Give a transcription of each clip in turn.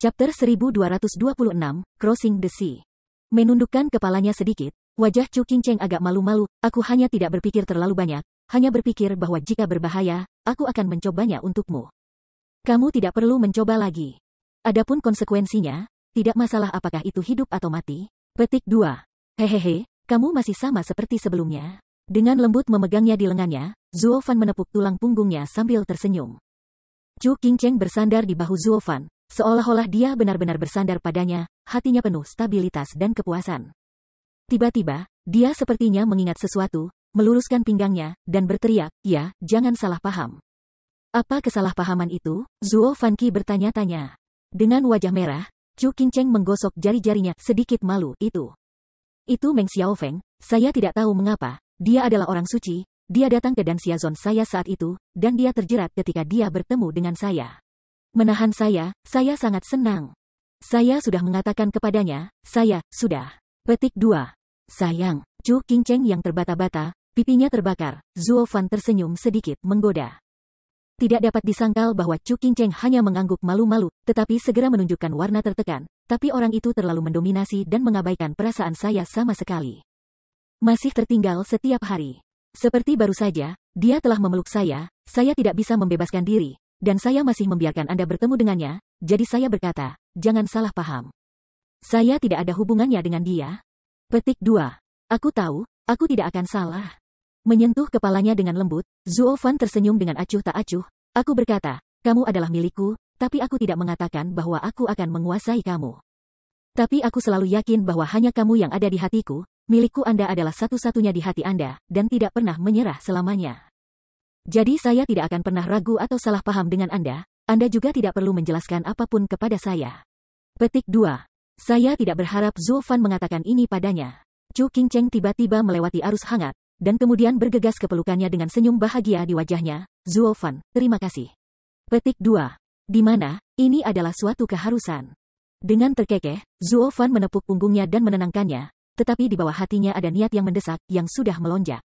Chapter 1226, Crossing the Sea. Menundukkan kepalanya sedikit, wajah Chu King Cheng agak malu-malu, aku hanya tidak berpikir terlalu banyak, hanya berpikir bahwa jika berbahaya, aku akan mencobanya untukmu. Kamu tidak perlu mencoba lagi. Adapun konsekuensinya, tidak masalah apakah itu hidup atau mati. Petik 2. Hehehe, kamu masih sama seperti sebelumnya. Dengan lembut memegangnya di lengannya, Fan menepuk tulang punggungnya sambil tersenyum. Chu King Cheng bersandar di bahu Fan, Seolah-olah dia benar-benar bersandar padanya, hatinya penuh stabilitas dan kepuasan. Tiba-tiba, dia sepertinya mengingat sesuatu, meluruskan pinggangnya, dan berteriak, ya, jangan salah paham. Apa kesalahpahaman itu? Zuo Fanki bertanya-tanya. Dengan wajah merah, Chu Qingcheng menggosok jari-jarinya sedikit malu, itu. Itu Meng Xiaofeng, saya tidak tahu mengapa, dia adalah orang suci, dia datang ke Dan Zone saya saat itu, dan dia terjerat ketika dia bertemu dengan saya. Menahan saya, saya sangat senang. Saya sudah mengatakan kepadanya, saya, sudah. Petik 2. Sayang, Chu King Cheng yang terbata-bata, pipinya terbakar, Zuo Fan tersenyum sedikit menggoda. Tidak dapat disangkal bahwa Chu King Cheng hanya mengangguk malu-malu, tetapi segera menunjukkan warna tertekan, tapi orang itu terlalu mendominasi dan mengabaikan perasaan saya sama sekali. Masih tertinggal setiap hari. Seperti baru saja, dia telah memeluk saya, saya tidak bisa membebaskan diri, dan saya masih membiarkan Anda bertemu dengannya, jadi saya berkata, jangan salah paham. Saya tidak ada hubungannya dengan dia. Petik 2. Aku tahu, aku tidak akan salah. Menyentuh kepalanya dengan lembut, Zuofan tersenyum dengan acuh tak acuh. Aku berkata, kamu adalah milikku, tapi aku tidak mengatakan bahwa aku akan menguasai kamu. Tapi aku selalu yakin bahwa hanya kamu yang ada di hatiku, milikku Anda adalah satu-satunya di hati Anda, dan tidak pernah menyerah selamanya. Jadi saya tidak akan pernah ragu atau salah paham dengan Anda, Anda juga tidak perlu menjelaskan apapun kepada saya. Petik 2. Saya tidak berharap Zulfan mengatakan ini padanya. Chu King Cheng tiba-tiba melewati arus hangat, dan kemudian bergegas ke pelukannya dengan senyum bahagia di wajahnya. Zulfan, terima kasih. Petik 2. Di mana, ini adalah suatu keharusan. Dengan terkekeh, Fan menepuk punggungnya dan menenangkannya, tetapi di bawah hatinya ada niat yang mendesak, yang sudah melonjak.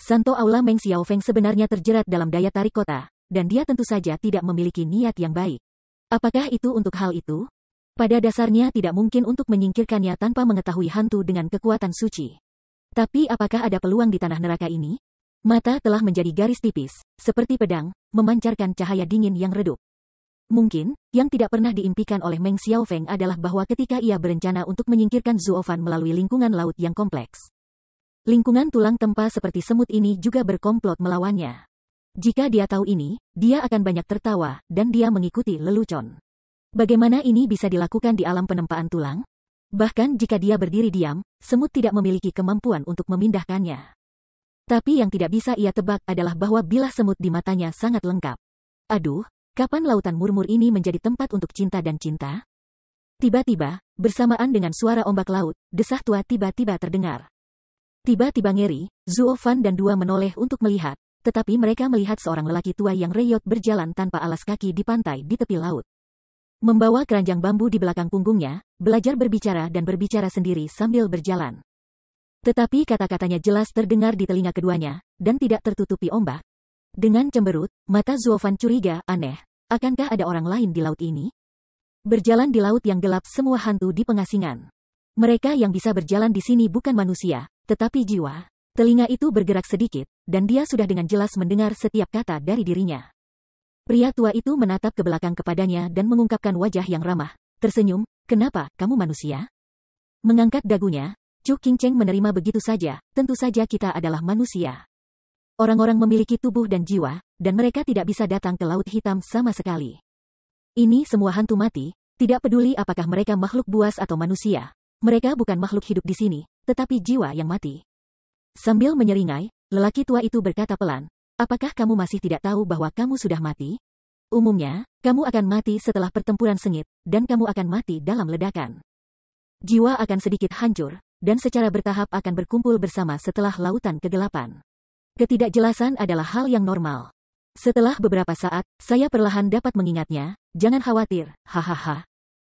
Santo Aula Meng Xiaofeng sebenarnya terjerat dalam daya tarik kota, dan dia tentu saja tidak memiliki niat yang baik. Apakah itu untuk hal itu? Pada dasarnya tidak mungkin untuk menyingkirkannya tanpa mengetahui hantu dengan kekuatan suci. Tapi apakah ada peluang di tanah neraka ini? Mata telah menjadi garis tipis, seperti pedang, memancarkan cahaya dingin yang redup. Mungkin, yang tidak pernah diimpikan oleh Meng Xiaofeng adalah bahwa ketika ia berencana untuk menyingkirkan Zuofan melalui lingkungan laut yang kompleks, Lingkungan tulang tempa seperti semut ini juga berkomplot melawannya. Jika dia tahu ini, dia akan banyak tertawa, dan dia mengikuti lelucon. Bagaimana ini bisa dilakukan di alam penempaan tulang? Bahkan jika dia berdiri diam, semut tidak memiliki kemampuan untuk memindahkannya. Tapi yang tidak bisa ia tebak adalah bahwa bilah semut di matanya sangat lengkap. Aduh, kapan lautan murmur ini menjadi tempat untuk cinta dan cinta? Tiba-tiba, bersamaan dengan suara ombak laut, desah tua tiba-tiba terdengar. Tiba-tiba ngeri, Zuo Fan dan dua menoleh untuk melihat, tetapi mereka melihat seorang lelaki tua yang reyot berjalan tanpa alas kaki di pantai di tepi laut. Membawa keranjang bambu di belakang punggungnya, belajar berbicara dan berbicara sendiri sambil berjalan. Tetapi kata-katanya jelas terdengar di telinga keduanya, dan tidak tertutupi ombak. Dengan cemberut, mata Zuofan curiga, aneh, akankah ada orang lain di laut ini? Berjalan di laut yang gelap semua hantu di pengasingan. Mereka yang bisa berjalan di sini bukan manusia, tetapi jiwa, telinga itu bergerak sedikit, dan dia sudah dengan jelas mendengar setiap kata dari dirinya. Pria tua itu menatap ke belakang kepadanya dan mengungkapkan wajah yang ramah, tersenyum, kenapa, kamu manusia? Mengangkat dagunya, Chu Cheng menerima begitu saja, tentu saja kita adalah manusia. Orang-orang memiliki tubuh dan jiwa, dan mereka tidak bisa datang ke Laut Hitam sama sekali. Ini semua hantu mati, tidak peduli apakah mereka makhluk buas atau manusia. Mereka bukan makhluk hidup di sini, tetapi jiwa yang mati. Sambil menyeringai, lelaki tua itu berkata pelan, apakah kamu masih tidak tahu bahwa kamu sudah mati? Umumnya, kamu akan mati setelah pertempuran sengit, dan kamu akan mati dalam ledakan. Jiwa akan sedikit hancur, dan secara bertahap akan berkumpul bersama setelah lautan kegelapan. Ketidakjelasan adalah hal yang normal. Setelah beberapa saat, saya perlahan dapat mengingatnya, jangan khawatir, hahaha.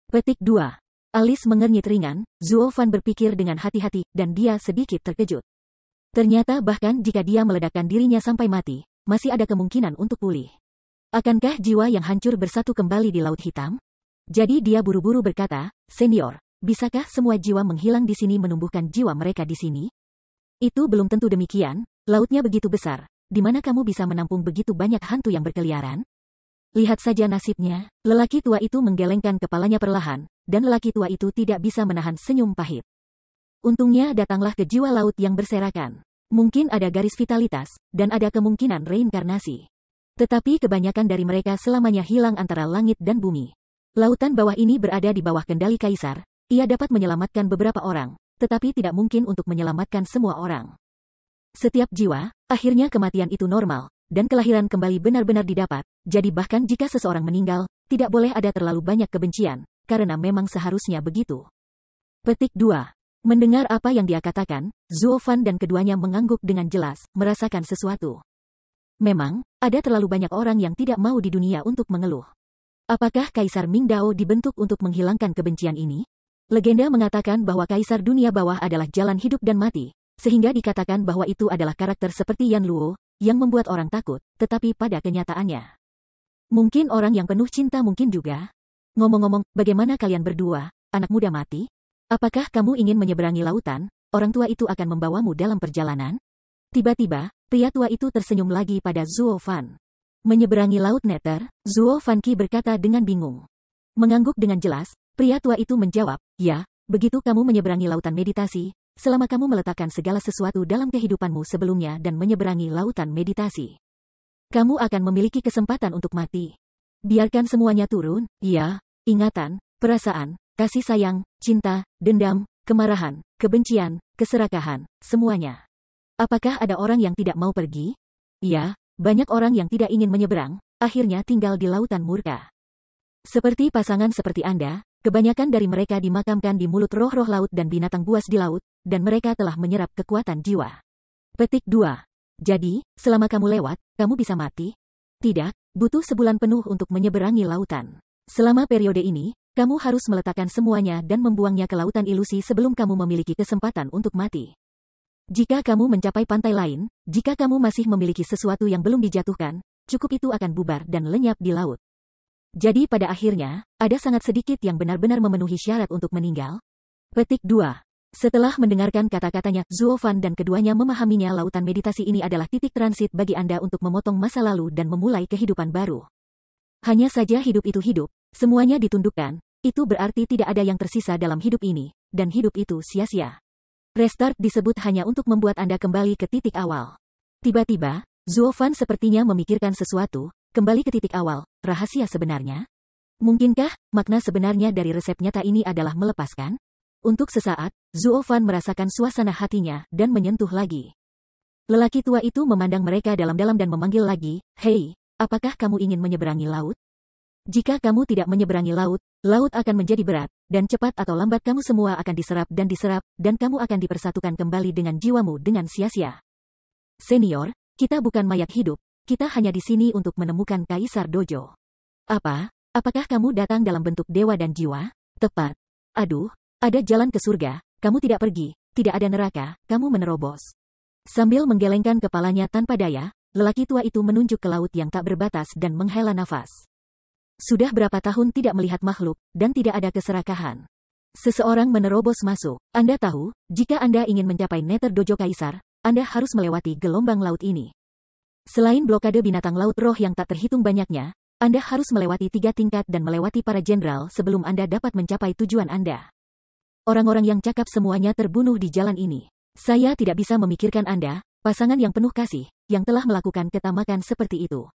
Petik 2. Alis mengernyit ringan, Zuofan berpikir dengan hati-hati, dan dia sedikit terkejut. Ternyata bahkan jika dia meledakkan dirinya sampai mati, masih ada kemungkinan untuk pulih. Akankah jiwa yang hancur bersatu kembali di Laut Hitam? Jadi dia buru-buru berkata, Senior, bisakah semua jiwa menghilang di sini menumbuhkan jiwa mereka di sini? Itu belum tentu demikian, lautnya begitu besar, di mana kamu bisa menampung begitu banyak hantu yang berkeliaran? Lihat saja nasibnya, lelaki tua itu menggelengkan kepalanya perlahan, dan lelaki tua itu tidak bisa menahan senyum pahit. Untungnya datanglah ke jiwa laut yang berserakan. Mungkin ada garis vitalitas, dan ada kemungkinan reinkarnasi. Tetapi kebanyakan dari mereka selamanya hilang antara langit dan bumi. Lautan bawah ini berada di bawah kendali kaisar, ia dapat menyelamatkan beberapa orang, tetapi tidak mungkin untuk menyelamatkan semua orang. Setiap jiwa, akhirnya kematian itu normal, dan kelahiran kembali benar-benar didapat, jadi bahkan jika seseorang meninggal, tidak boleh ada terlalu banyak kebencian, karena memang seharusnya begitu. Petik 2. Mendengar apa yang dia katakan, Fan dan keduanya mengangguk dengan jelas, merasakan sesuatu. Memang, ada terlalu banyak orang yang tidak mau di dunia untuk mengeluh. Apakah Kaisar Mingdao dibentuk untuk menghilangkan kebencian ini? Legenda mengatakan bahwa Kaisar dunia bawah adalah jalan hidup dan mati, sehingga dikatakan bahwa itu adalah karakter seperti Yan Luo, yang membuat orang takut, tetapi pada kenyataannya. Mungkin orang yang penuh cinta mungkin juga. Ngomong-ngomong, bagaimana kalian berdua, anak muda mati? Apakah kamu ingin menyeberangi lautan, orang tua itu akan membawamu dalam perjalanan? Tiba-tiba, pria tua itu tersenyum lagi pada Zuo Fan. Menyeberangi laut neter, Zuo Fan Ki berkata dengan bingung. Mengangguk dengan jelas, pria tua itu menjawab, ya, begitu kamu menyeberangi lautan meditasi, selama kamu meletakkan segala sesuatu dalam kehidupanmu sebelumnya dan menyeberangi lautan meditasi. Kamu akan memiliki kesempatan untuk mati. Biarkan semuanya turun, ya, ingatan, perasaan, kasih sayang, cinta, dendam, kemarahan, kebencian, keserakahan, semuanya. Apakah ada orang yang tidak mau pergi? Ya, banyak orang yang tidak ingin menyeberang, akhirnya tinggal di lautan murka. Seperti pasangan seperti Anda, Kebanyakan dari mereka dimakamkan di mulut roh-roh laut dan binatang buas di laut, dan mereka telah menyerap kekuatan jiwa. Petik 2. Jadi, selama kamu lewat, kamu bisa mati? Tidak, butuh sebulan penuh untuk menyeberangi lautan. Selama periode ini, kamu harus meletakkan semuanya dan membuangnya ke lautan ilusi sebelum kamu memiliki kesempatan untuk mati. Jika kamu mencapai pantai lain, jika kamu masih memiliki sesuatu yang belum dijatuhkan, cukup itu akan bubar dan lenyap di laut. Jadi pada akhirnya, ada sangat sedikit yang benar-benar memenuhi syarat untuk meninggal. Petik 2. Setelah mendengarkan kata-katanya, Zuofan dan keduanya memahaminya lautan meditasi ini adalah titik transit bagi Anda untuk memotong masa lalu dan memulai kehidupan baru. Hanya saja hidup itu hidup, semuanya ditundukkan, itu berarti tidak ada yang tersisa dalam hidup ini, dan hidup itu sia-sia. Restart disebut hanya untuk membuat Anda kembali ke titik awal. Tiba-tiba, Zuofan sepertinya memikirkan sesuatu, Kembali ke titik awal, rahasia sebenarnya? Mungkinkah, makna sebenarnya dari resep nyata ini adalah melepaskan? Untuk sesaat, Zuofan merasakan suasana hatinya dan menyentuh lagi. Lelaki tua itu memandang mereka dalam-dalam dan memanggil lagi, Hei, apakah kamu ingin menyeberangi laut? Jika kamu tidak menyeberangi laut, laut akan menjadi berat, dan cepat atau lambat kamu semua akan diserap dan diserap, dan kamu akan dipersatukan kembali dengan jiwamu dengan sia-sia. Senior, kita bukan mayat hidup, kita hanya di sini untuk menemukan Kaisar Dojo. Apa? Apakah kamu datang dalam bentuk dewa dan jiwa? Tepat. Aduh, ada jalan ke surga, kamu tidak pergi, tidak ada neraka, kamu menerobos. Sambil menggelengkan kepalanya tanpa daya, lelaki tua itu menunjuk ke laut yang tak berbatas dan menghela nafas. Sudah berapa tahun tidak melihat makhluk, dan tidak ada keserakahan. Seseorang menerobos masuk. Anda tahu, jika Anda ingin mencapai Nether Dojo Kaisar, Anda harus melewati gelombang laut ini. Selain blokade binatang laut roh yang tak terhitung banyaknya, Anda harus melewati tiga tingkat dan melewati para jenderal sebelum Anda dapat mencapai tujuan Anda. Orang-orang yang cakap semuanya terbunuh di jalan ini. Saya tidak bisa memikirkan Anda, pasangan yang penuh kasih, yang telah melakukan ketamakan seperti itu.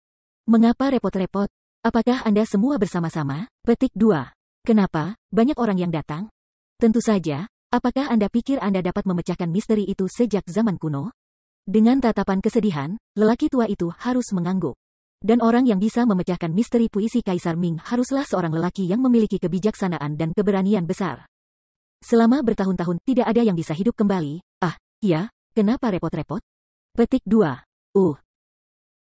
Mengapa repot-repot? Apakah Anda semua bersama-sama? Petik 2. Kenapa? Banyak orang yang datang? Tentu saja, apakah Anda pikir Anda dapat memecahkan misteri itu sejak zaman kuno? Dengan tatapan kesedihan, lelaki tua itu harus mengangguk. Dan orang yang bisa memecahkan misteri puisi Kaisar Ming haruslah seorang lelaki yang memiliki kebijaksanaan dan keberanian besar. Selama bertahun-tahun tidak ada yang bisa hidup kembali. Ah, ya, kenapa repot-repot? Petik 2. Uh.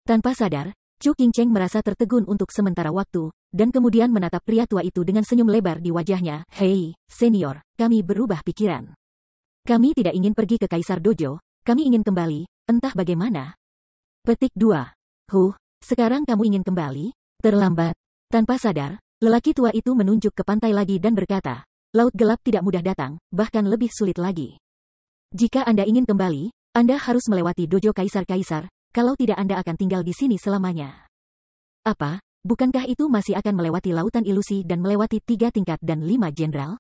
Tanpa sadar, Chu King Cheng merasa tertegun untuk sementara waktu, dan kemudian menatap pria tua itu dengan senyum lebar di wajahnya. Hei, senior, kami berubah pikiran. Kami tidak ingin pergi ke Kaisar Dojo, kami ingin kembali, Entah bagaimana. Petik 2. Huh, sekarang kamu ingin kembali? Terlambat. Tanpa sadar, lelaki tua itu menunjuk ke pantai lagi dan berkata, Laut gelap tidak mudah datang, bahkan lebih sulit lagi. Jika Anda ingin kembali, Anda harus melewati dojo kaisar-kaisar, kalau tidak Anda akan tinggal di sini selamanya. Apa, bukankah itu masih akan melewati lautan ilusi dan melewati tiga tingkat dan lima jenderal?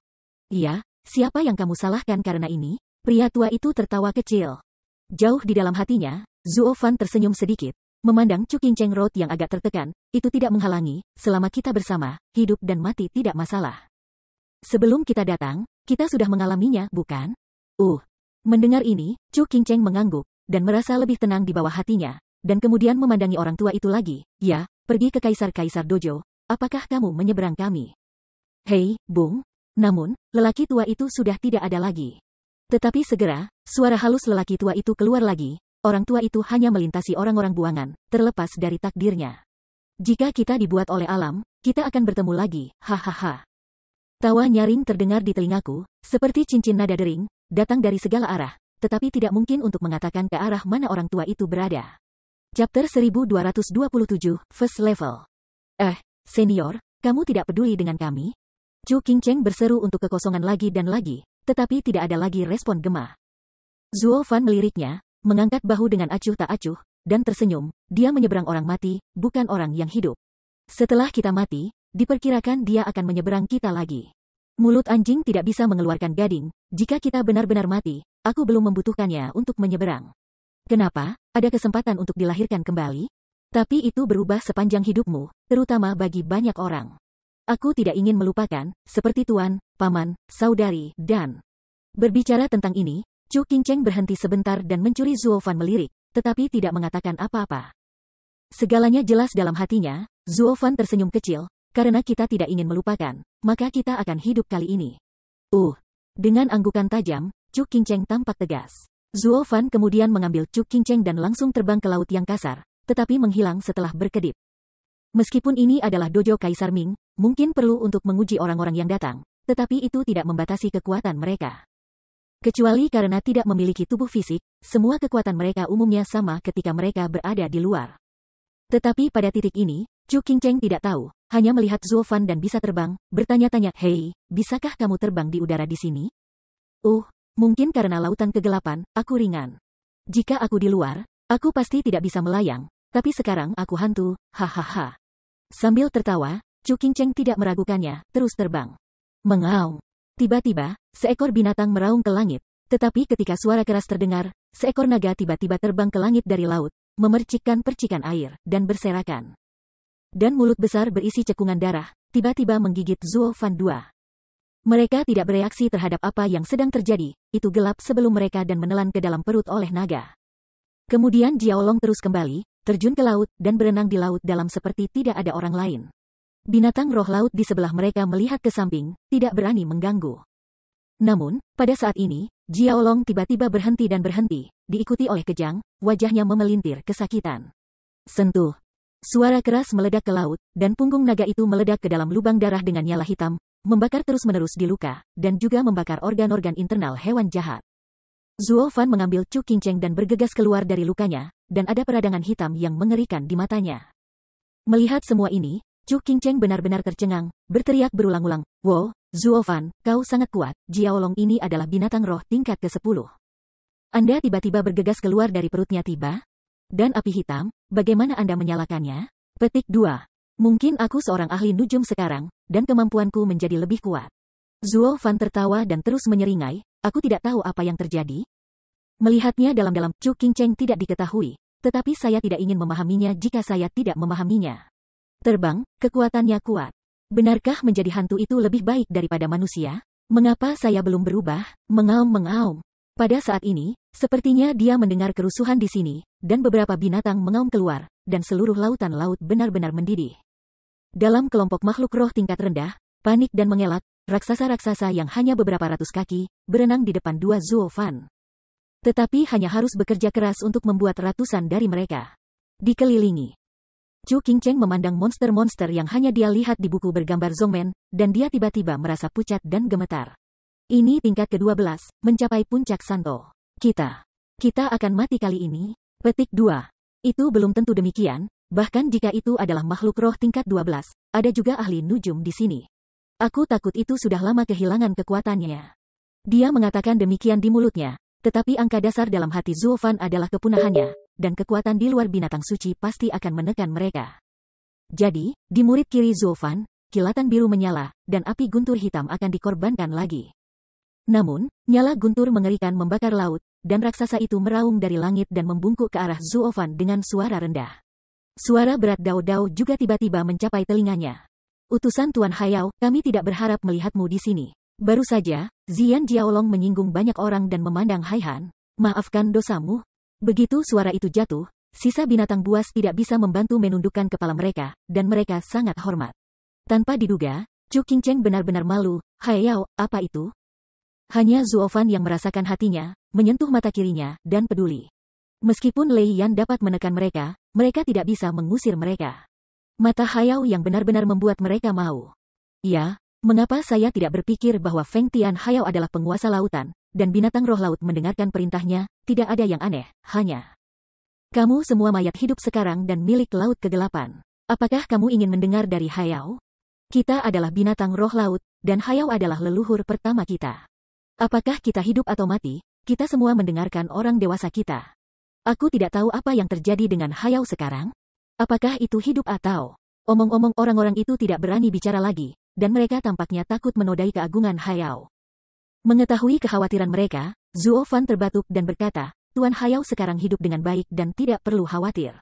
Iya, siapa yang kamu salahkan karena ini? Pria tua itu tertawa kecil. Jauh di dalam hatinya, Zuo Fan tersenyum sedikit. Memandang Chu King Cheng Road yang agak tertekan, itu tidak menghalangi, selama kita bersama, hidup dan mati tidak masalah. Sebelum kita datang, kita sudah mengalaminya, bukan? Uh. Mendengar ini, Chu King Cheng mengangguk, dan merasa lebih tenang di bawah hatinya, dan kemudian memandangi orang tua itu lagi. Ya, pergi ke Kaisar-Kaisar Dojo, apakah kamu menyeberang kami? Hei, Bung. Namun, lelaki tua itu sudah tidak ada lagi. Tetapi segera, Suara halus lelaki tua itu keluar lagi. Orang tua itu hanya melintasi orang-orang buangan, terlepas dari takdirnya. Jika kita dibuat oleh alam, kita akan bertemu lagi, hahaha. Tawa nyaring terdengar di telingaku, seperti cincin nada dering, datang dari segala arah, tetapi tidak mungkin untuk mengatakan ke arah mana orang tua itu berada. Chapter 1227, First Level Eh, senior, kamu tidak peduli dengan kami? Chu King Cheng berseru untuk kekosongan lagi dan lagi, tetapi tidak ada lagi respon gemah. Zuo Fan meliriknya, mengangkat bahu dengan acuh tak acuh, dan tersenyum, dia menyeberang orang mati, bukan orang yang hidup. Setelah kita mati, diperkirakan dia akan menyeberang kita lagi. Mulut anjing tidak bisa mengeluarkan gading, jika kita benar-benar mati, aku belum membutuhkannya untuk menyeberang. Kenapa, ada kesempatan untuk dilahirkan kembali? Tapi itu berubah sepanjang hidupmu, terutama bagi banyak orang. Aku tidak ingin melupakan, seperti tuan, paman, saudari, dan... Berbicara tentang ini, Chu Qingcheng berhenti sebentar dan mencuri Fan melirik, tetapi tidak mengatakan apa-apa. Segalanya jelas dalam hatinya, Fan tersenyum kecil, karena kita tidak ingin melupakan, maka kita akan hidup kali ini. Uh, dengan anggukan tajam, Chu Qingcheng tampak tegas. Zuo Fan kemudian mengambil Chu Qingcheng dan langsung terbang ke laut yang kasar, tetapi menghilang setelah berkedip. Meskipun ini adalah dojo Kaisar Ming, mungkin perlu untuk menguji orang-orang yang datang, tetapi itu tidak membatasi kekuatan mereka. Kecuali karena tidak memiliki tubuh fisik, semua kekuatan mereka umumnya sama ketika mereka berada di luar. Tetapi pada titik ini, Chu Qingcheng tidak tahu, hanya melihat Zulfan dan bisa terbang, bertanya-tanya, Hei, bisakah kamu terbang di udara di sini? Uh, mungkin karena lautan kegelapan, aku ringan. Jika aku di luar, aku pasti tidak bisa melayang, tapi sekarang aku hantu, hahaha. Sambil tertawa, Chu Qingcheng tidak meragukannya, terus terbang. Mengaung. Tiba-tiba, Seekor binatang meraung ke langit. Tetapi ketika suara keras terdengar, seekor naga tiba-tiba terbang ke langit dari laut, memercikkan percikan air, dan berserakan. Dan mulut besar berisi cekungan darah, tiba-tiba menggigit Zuo Fan Dua. Mereka tidak bereaksi terhadap apa yang sedang terjadi, itu gelap sebelum mereka dan menelan ke dalam perut oleh naga. Kemudian Jiaolong terus kembali, terjun ke laut, dan berenang di laut dalam seperti tidak ada orang lain. Binatang roh laut di sebelah mereka melihat ke samping, tidak berani mengganggu. Namun, pada saat ini, Jiaolong tiba-tiba berhenti dan berhenti, diikuti oleh kejang, wajahnya memelintir kesakitan. Sentuh. Suara keras meledak ke laut, dan punggung naga itu meledak ke dalam lubang darah dengan nyala hitam, membakar terus-menerus di luka, dan juga membakar organ-organ internal hewan jahat. Zuo Fan mengambil Chu Qingcheng dan bergegas keluar dari lukanya, dan ada peradangan hitam yang mengerikan di matanya. Melihat semua ini, Chu Qingcheng benar-benar tercengang, berteriak berulang-ulang, Wo, Fan, kau sangat kuat, Jiaolong ini adalah binatang roh tingkat ke-10. Anda tiba-tiba bergegas keluar dari perutnya tiba? Dan api hitam, bagaimana Anda menyalakannya? Petik 2. Mungkin aku seorang ahli nujum sekarang, dan kemampuanku menjadi lebih kuat. Zuo Fan tertawa dan terus menyeringai, aku tidak tahu apa yang terjadi. Melihatnya dalam-dalam, Chu King Cheng tidak diketahui, tetapi saya tidak ingin memahaminya jika saya tidak memahaminya. Terbang, kekuatannya kuat. Benarkah menjadi hantu itu lebih baik daripada manusia? Mengapa saya belum berubah? Mengaum-mengaum. Pada saat ini, sepertinya dia mendengar kerusuhan di sini, dan beberapa binatang mengaum keluar, dan seluruh lautan laut benar-benar mendidih. Dalam kelompok makhluk roh tingkat rendah, panik dan mengelak, raksasa-raksasa yang hanya beberapa ratus kaki, berenang di depan dua zoofan. Tetapi hanya harus bekerja keras untuk membuat ratusan dari mereka. Dikelilingi Chu King Cheng memandang monster-monster yang hanya dia lihat di buku bergambar Zongmen, dan dia tiba-tiba merasa pucat dan gemetar. Ini tingkat ke-12, mencapai puncak Santo. Kita. Kita akan mati kali ini. Petik 2. Itu belum tentu demikian, bahkan jika itu adalah makhluk roh tingkat 12, ada juga ahli nujum di sini. Aku takut itu sudah lama kehilangan kekuatannya. Dia mengatakan demikian di mulutnya, tetapi angka dasar dalam hati Fan adalah kepunahannya, dan kekuatan di luar binatang suci pasti akan menekan mereka. Jadi, di murid kiri Zulfan, kilatan biru menyala, dan api guntur hitam akan dikorbankan lagi. Namun, nyala guntur mengerikan membakar laut, dan raksasa itu meraung dari langit dan membungkuk ke arah Zulfan dengan suara rendah. Suara berat Dao Dao juga tiba-tiba mencapai telinganya. Utusan Tuan Hayao, kami tidak berharap melihatmu di sini. Baru saja, Zian Jiaolong menyinggung banyak orang dan memandang Haihan. Maafkan dosamu, Begitu suara itu jatuh, sisa binatang buas tidak bisa membantu menundukkan kepala mereka, dan mereka sangat hormat. Tanpa diduga, Chu Qingcheng benar-benar malu, Hai Yao, apa itu? Hanya Zuofan yang merasakan hatinya, menyentuh mata kirinya, dan peduli. Meskipun Lei Yan dapat menekan mereka, mereka tidak bisa mengusir mereka. Mata Hayao yang benar-benar membuat mereka mau. Ya, Mengapa saya tidak berpikir bahwa Feng Tian Hayao adalah penguasa lautan, dan binatang roh laut mendengarkan perintahnya, tidak ada yang aneh, hanya. Kamu semua mayat hidup sekarang dan milik laut kegelapan. Apakah kamu ingin mendengar dari Hayao? Kita adalah binatang roh laut, dan Hayao adalah leluhur pertama kita. Apakah kita hidup atau mati, kita semua mendengarkan orang dewasa kita. Aku tidak tahu apa yang terjadi dengan Hayao sekarang. Apakah itu hidup atau... Omong-omong orang-orang itu tidak berani bicara lagi, dan mereka tampaknya takut menodai keagungan Hayao. Mengetahui kekhawatiran mereka, Zuo Fan terbatuk dan berkata, Tuan Hayao sekarang hidup dengan baik dan tidak perlu khawatir.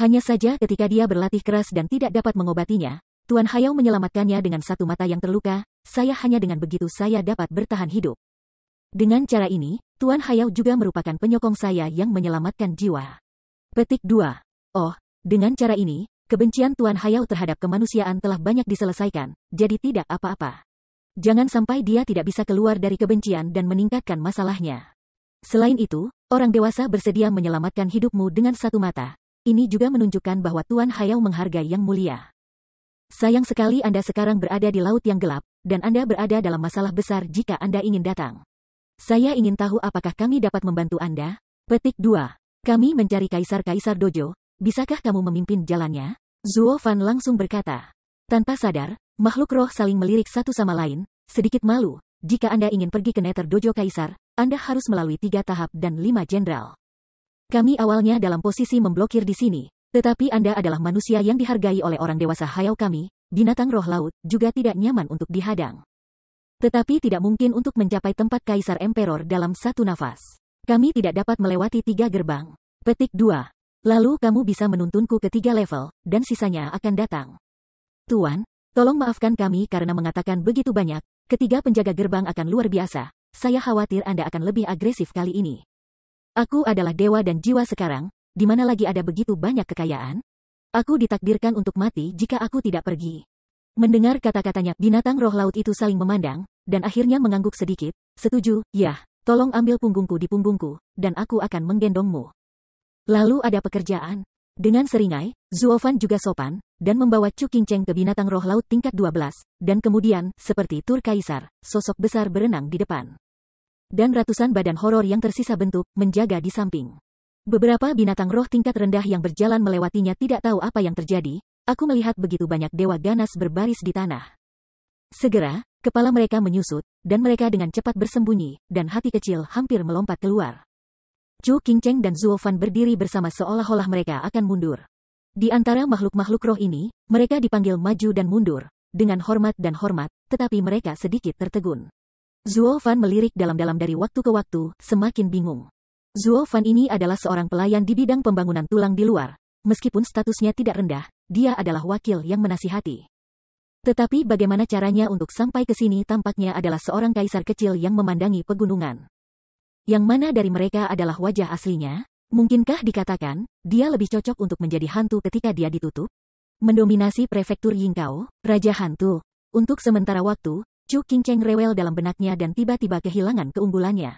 Hanya saja ketika dia berlatih keras dan tidak dapat mengobatinya, Tuan Hayao menyelamatkannya dengan satu mata yang terluka, saya hanya dengan begitu saya dapat bertahan hidup. Dengan cara ini, Tuan Hayao juga merupakan penyokong saya yang menyelamatkan jiwa. Petik 2. Oh, dengan cara ini, Kebencian Tuan Hayao terhadap kemanusiaan telah banyak diselesaikan, jadi tidak apa-apa. Jangan sampai dia tidak bisa keluar dari kebencian dan meningkatkan masalahnya. Selain itu, orang dewasa bersedia menyelamatkan hidupmu dengan satu mata. Ini juga menunjukkan bahwa Tuan Hayao menghargai yang mulia. Sayang sekali Anda sekarang berada di laut yang gelap, dan Anda berada dalam masalah besar jika Anda ingin datang. Saya ingin tahu apakah kami dapat membantu Anda? Petik 2. Kami mencari Kaisar-Kaisar Dojo, bisakah kamu memimpin jalannya? Zuo Fan langsung berkata. Tanpa sadar, makhluk roh saling melirik satu sama lain, sedikit malu. Jika Anda ingin pergi ke Nether Dojo Kaisar, Anda harus melalui tiga tahap dan lima jenderal. Kami awalnya dalam posisi memblokir di sini, tetapi Anda adalah manusia yang dihargai oleh orang dewasa hayau kami, binatang roh laut, juga tidak nyaman untuk dihadang. Tetapi tidak mungkin untuk mencapai tempat Kaisar Emperor dalam satu nafas. Kami tidak dapat melewati tiga gerbang. Petik 2. Lalu kamu bisa menuntunku ke tiga level, dan sisanya akan datang. Tuan, tolong maafkan kami karena mengatakan begitu banyak, ketiga penjaga gerbang akan luar biasa, saya khawatir Anda akan lebih agresif kali ini. Aku adalah dewa dan jiwa sekarang, di mana lagi ada begitu banyak kekayaan? Aku ditakdirkan untuk mati jika aku tidak pergi. Mendengar kata-katanya, binatang roh laut itu saling memandang, dan akhirnya mengangguk sedikit, setuju, yah, tolong ambil punggungku di punggungku, dan aku akan menggendongmu. Lalu ada pekerjaan. Dengan seringai, Zuofan juga sopan, dan membawa Chu Qingcheng ke binatang roh laut tingkat 12, dan kemudian, seperti tur kaisar, sosok besar berenang di depan. Dan ratusan badan horor yang tersisa bentuk, menjaga di samping. Beberapa binatang roh tingkat rendah yang berjalan melewatinya tidak tahu apa yang terjadi, aku melihat begitu banyak dewa ganas berbaris di tanah. Segera, kepala mereka menyusut, dan mereka dengan cepat bersembunyi, dan hati kecil hampir melompat keluar. Chu Qingcheng dan Zuo Fan berdiri bersama seolah-olah mereka akan mundur. Di antara makhluk-makhluk roh ini, mereka dipanggil maju dan mundur, dengan hormat dan hormat, tetapi mereka sedikit tertegun. Zuo Fan melirik dalam-dalam dari waktu ke waktu, semakin bingung. Zuo Fan ini adalah seorang pelayan di bidang pembangunan tulang di luar. Meskipun statusnya tidak rendah, dia adalah wakil yang menasihati. Tetapi bagaimana caranya untuk sampai ke sini tampaknya adalah seorang kaisar kecil yang memandangi pegunungan yang mana dari mereka adalah wajah aslinya, mungkinkah dikatakan, dia lebih cocok untuk menjadi hantu ketika dia ditutup? Mendominasi prefektur Yingkao, Raja Hantu. Untuk sementara waktu, Chu Qingcheng rewel dalam benaknya dan tiba-tiba kehilangan keunggulannya.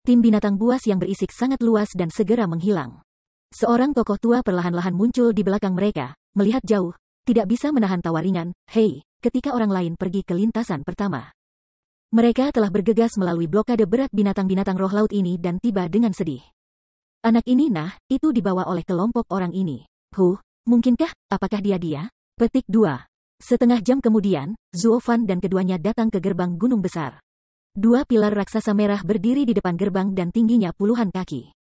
Tim binatang buas yang berisik sangat luas dan segera menghilang. Seorang tokoh tua perlahan-lahan muncul di belakang mereka, melihat jauh, tidak bisa menahan tawa ringan, hei, ketika orang lain pergi ke lintasan pertama. Mereka telah bergegas melalui blokade berat binatang-binatang roh laut ini dan tiba dengan sedih. Anak ini nah, itu dibawa oleh kelompok orang ini. Huh, mungkinkah, apakah dia dia? Petik 2. Setengah jam kemudian, Zuofan dan keduanya datang ke gerbang gunung besar. Dua pilar raksasa merah berdiri di depan gerbang dan tingginya puluhan kaki.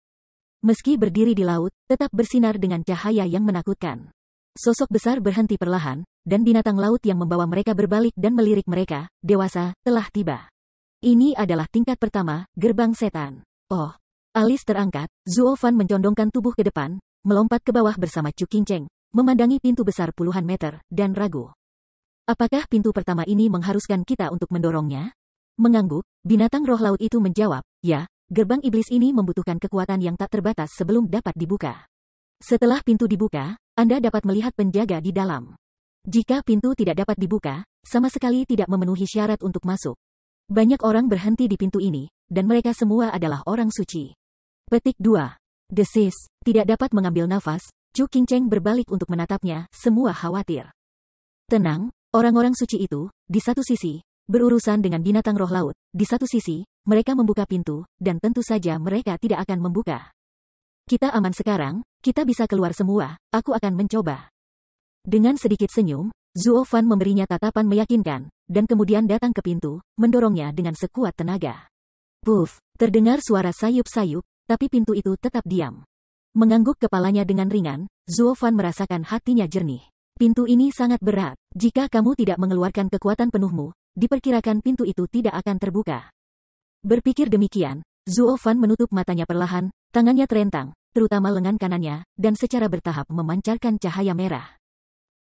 Meski berdiri di laut, tetap bersinar dengan cahaya yang menakutkan. Sosok besar berhenti perlahan, dan binatang laut yang membawa mereka berbalik dan melirik mereka, dewasa, telah tiba. Ini adalah tingkat pertama, gerbang setan. Oh, alis terangkat, Zuofan mencondongkan tubuh ke depan, melompat ke bawah bersama Chu Qingcheng, memandangi pintu besar puluhan meter, dan ragu. Apakah pintu pertama ini mengharuskan kita untuk mendorongnya? Mengangguk, binatang roh laut itu menjawab, ya, gerbang iblis ini membutuhkan kekuatan yang tak terbatas sebelum dapat dibuka. Setelah pintu dibuka, Anda dapat melihat penjaga di dalam. Jika pintu tidak dapat dibuka, sama sekali tidak memenuhi syarat untuk masuk. Banyak orang berhenti di pintu ini, dan mereka semua adalah orang suci. Petik 2. Desis, tidak dapat mengambil nafas, Chu King Cheng berbalik untuk menatapnya, semua khawatir. Tenang, orang-orang suci itu, di satu sisi, berurusan dengan binatang roh laut. Di satu sisi, mereka membuka pintu, dan tentu saja mereka tidak akan membuka. Kita aman sekarang, kita bisa keluar semua, aku akan mencoba. Dengan sedikit senyum, Zuo Fan memberinya tatapan meyakinkan, dan kemudian datang ke pintu, mendorongnya dengan sekuat tenaga. Puff, terdengar suara sayup-sayup, tapi pintu itu tetap diam. Mengangguk kepalanya dengan ringan, Zuo Fan merasakan hatinya jernih. Pintu ini sangat berat. Jika kamu tidak mengeluarkan kekuatan penuhmu, diperkirakan pintu itu tidak akan terbuka. Berpikir demikian, Zuo Fan menutup matanya perlahan, tangannya terentang, terutama lengan kanannya, dan secara bertahap memancarkan cahaya merah.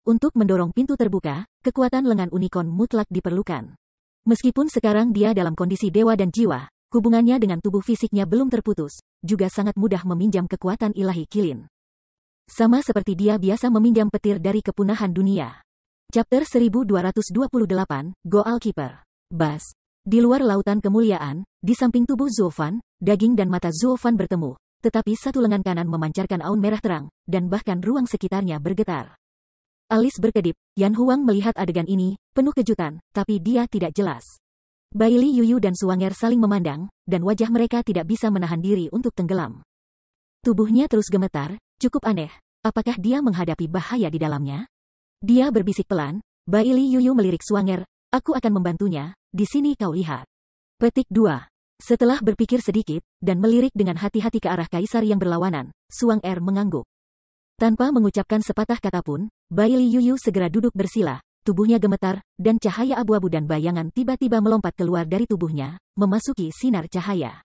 Untuk mendorong pintu terbuka, kekuatan lengan unicorn mutlak diperlukan. Meskipun sekarang dia dalam kondisi dewa dan jiwa, hubungannya dengan tubuh fisiknya belum terputus, juga sangat mudah meminjam kekuatan ilahi Kilin. Sama seperti dia biasa meminjam petir dari kepunahan dunia. Chapter 1228, Goal Keeper. Bas. Di luar lautan kemuliaan, di samping tubuh Zulfan, daging dan mata Zulfan bertemu, tetapi satu lengan kanan memancarkan aun merah terang, dan bahkan ruang sekitarnya bergetar. Alis berkedip, Yan Huang melihat adegan ini, penuh kejutan, tapi dia tidak jelas. Bai Li Yuyu dan Suwanger saling memandang, dan wajah mereka tidak bisa menahan diri untuk tenggelam. Tubuhnya terus gemetar, cukup aneh, apakah dia menghadapi bahaya di dalamnya? Dia berbisik pelan, Bai Li Yuyu melirik Suwanger, aku akan membantunya, di sini kau lihat. Petik 2. Setelah berpikir sedikit, dan melirik dengan hati-hati ke arah kaisar yang berlawanan, Suang Er mengangguk. Tanpa mengucapkan sepatah kata pun, Li Yuyu segera duduk bersila, tubuhnya gemetar, dan cahaya abu-abu dan bayangan tiba-tiba melompat keluar dari tubuhnya, memasuki sinar cahaya.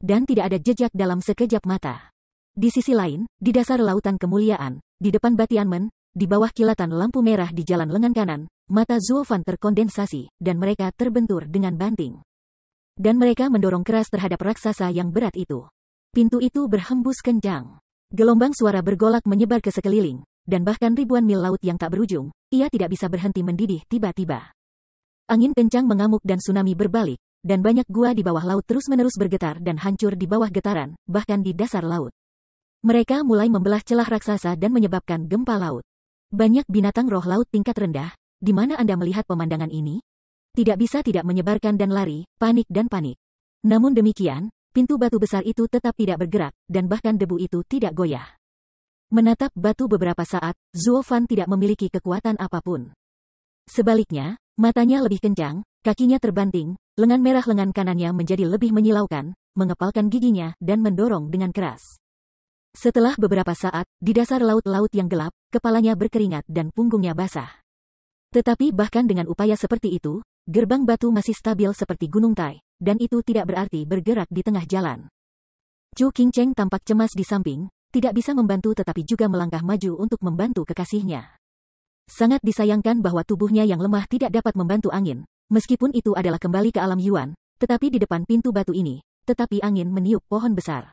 Dan tidak ada jejak dalam sekejap mata. Di sisi lain, di dasar lautan kemuliaan, di depan Batianmen, di bawah kilatan lampu merah di jalan lengan kanan, mata Fan terkondensasi, dan mereka terbentur dengan banting. Dan mereka mendorong keras terhadap raksasa yang berat itu. Pintu itu berhembus kencang. Gelombang suara bergolak menyebar ke sekeliling, dan bahkan ribuan mil laut yang tak berujung, ia tidak bisa berhenti mendidih tiba-tiba. Angin kencang mengamuk dan tsunami berbalik, dan banyak gua di bawah laut terus-menerus bergetar dan hancur di bawah getaran, bahkan di dasar laut. Mereka mulai membelah celah raksasa dan menyebabkan gempa laut. Banyak binatang roh laut tingkat rendah, di mana Anda melihat pemandangan ini? Tidak bisa tidak menyebarkan dan lari, panik dan panik. Namun demikian, Pintu batu besar itu tetap tidak bergerak, dan bahkan debu itu tidak goyah. Menatap batu beberapa saat, Fan tidak memiliki kekuatan apapun. Sebaliknya, matanya lebih kencang, kakinya terbanting, lengan merah lengan kanannya menjadi lebih menyilaukan, mengepalkan giginya dan mendorong dengan keras. Setelah beberapa saat, di dasar laut-laut yang gelap, kepalanya berkeringat dan punggungnya basah. Tetapi bahkan dengan upaya seperti itu, Gerbang batu masih stabil seperti gunung Tai, dan itu tidak berarti bergerak di tengah jalan. Chu King Cheng tampak cemas di samping, tidak bisa membantu tetapi juga melangkah maju untuk membantu kekasihnya. Sangat disayangkan bahwa tubuhnya yang lemah tidak dapat membantu angin, meskipun itu adalah kembali ke alam Yuan, tetapi di depan pintu batu ini, tetapi angin meniup pohon besar.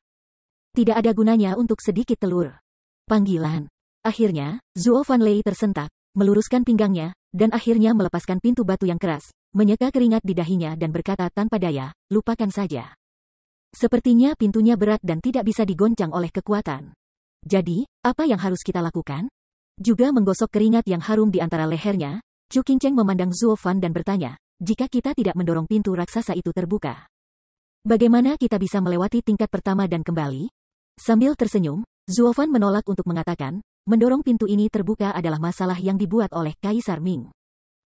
Tidak ada gunanya untuk sedikit telur. Panggilan. Akhirnya, Zuo Fanlei tersentak, meluruskan pinggangnya, dan akhirnya melepaskan pintu batu yang keras, menyeka keringat di dahinya dan berkata tanpa daya, lupakan saja. Sepertinya pintunya berat dan tidak bisa digoncang oleh kekuatan. Jadi, apa yang harus kita lakukan? Juga menggosok keringat yang harum di antara lehernya, Chu Qingcheng memandang Zuo Fan dan bertanya, jika kita tidak mendorong pintu raksasa itu terbuka. Bagaimana kita bisa melewati tingkat pertama dan kembali? Sambil tersenyum, Zuo Fan menolak untuk mengatakan, mendorong pintu ini terbuka adalah masalah yang dibuat oleh Kaisar Ming.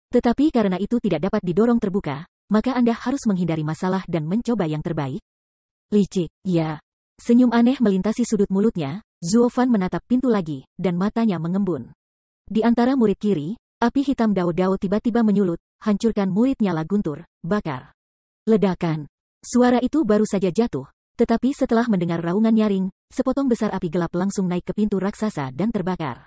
Tetapi karena itu tidak dapat didorong terbuka, maka Anda harus menghindari masalah dan mencoba yang terbaik. Licik, ya. Senyum aneh melintasi sudut mulutnya, Zuofan menatap pintu lagi, dan matanya mengembun. Di antara murid kiri, api hitam dao-dao tiba-tiba menyulut, hancurkan muridnya nyala guntur, bakar. Ledakan. Suara itu baru saja jatuh, tetapi setelah mendengar raungan nyaring, sepotong besar api gelap langsung naik ke pintu raksasa dan terbakar.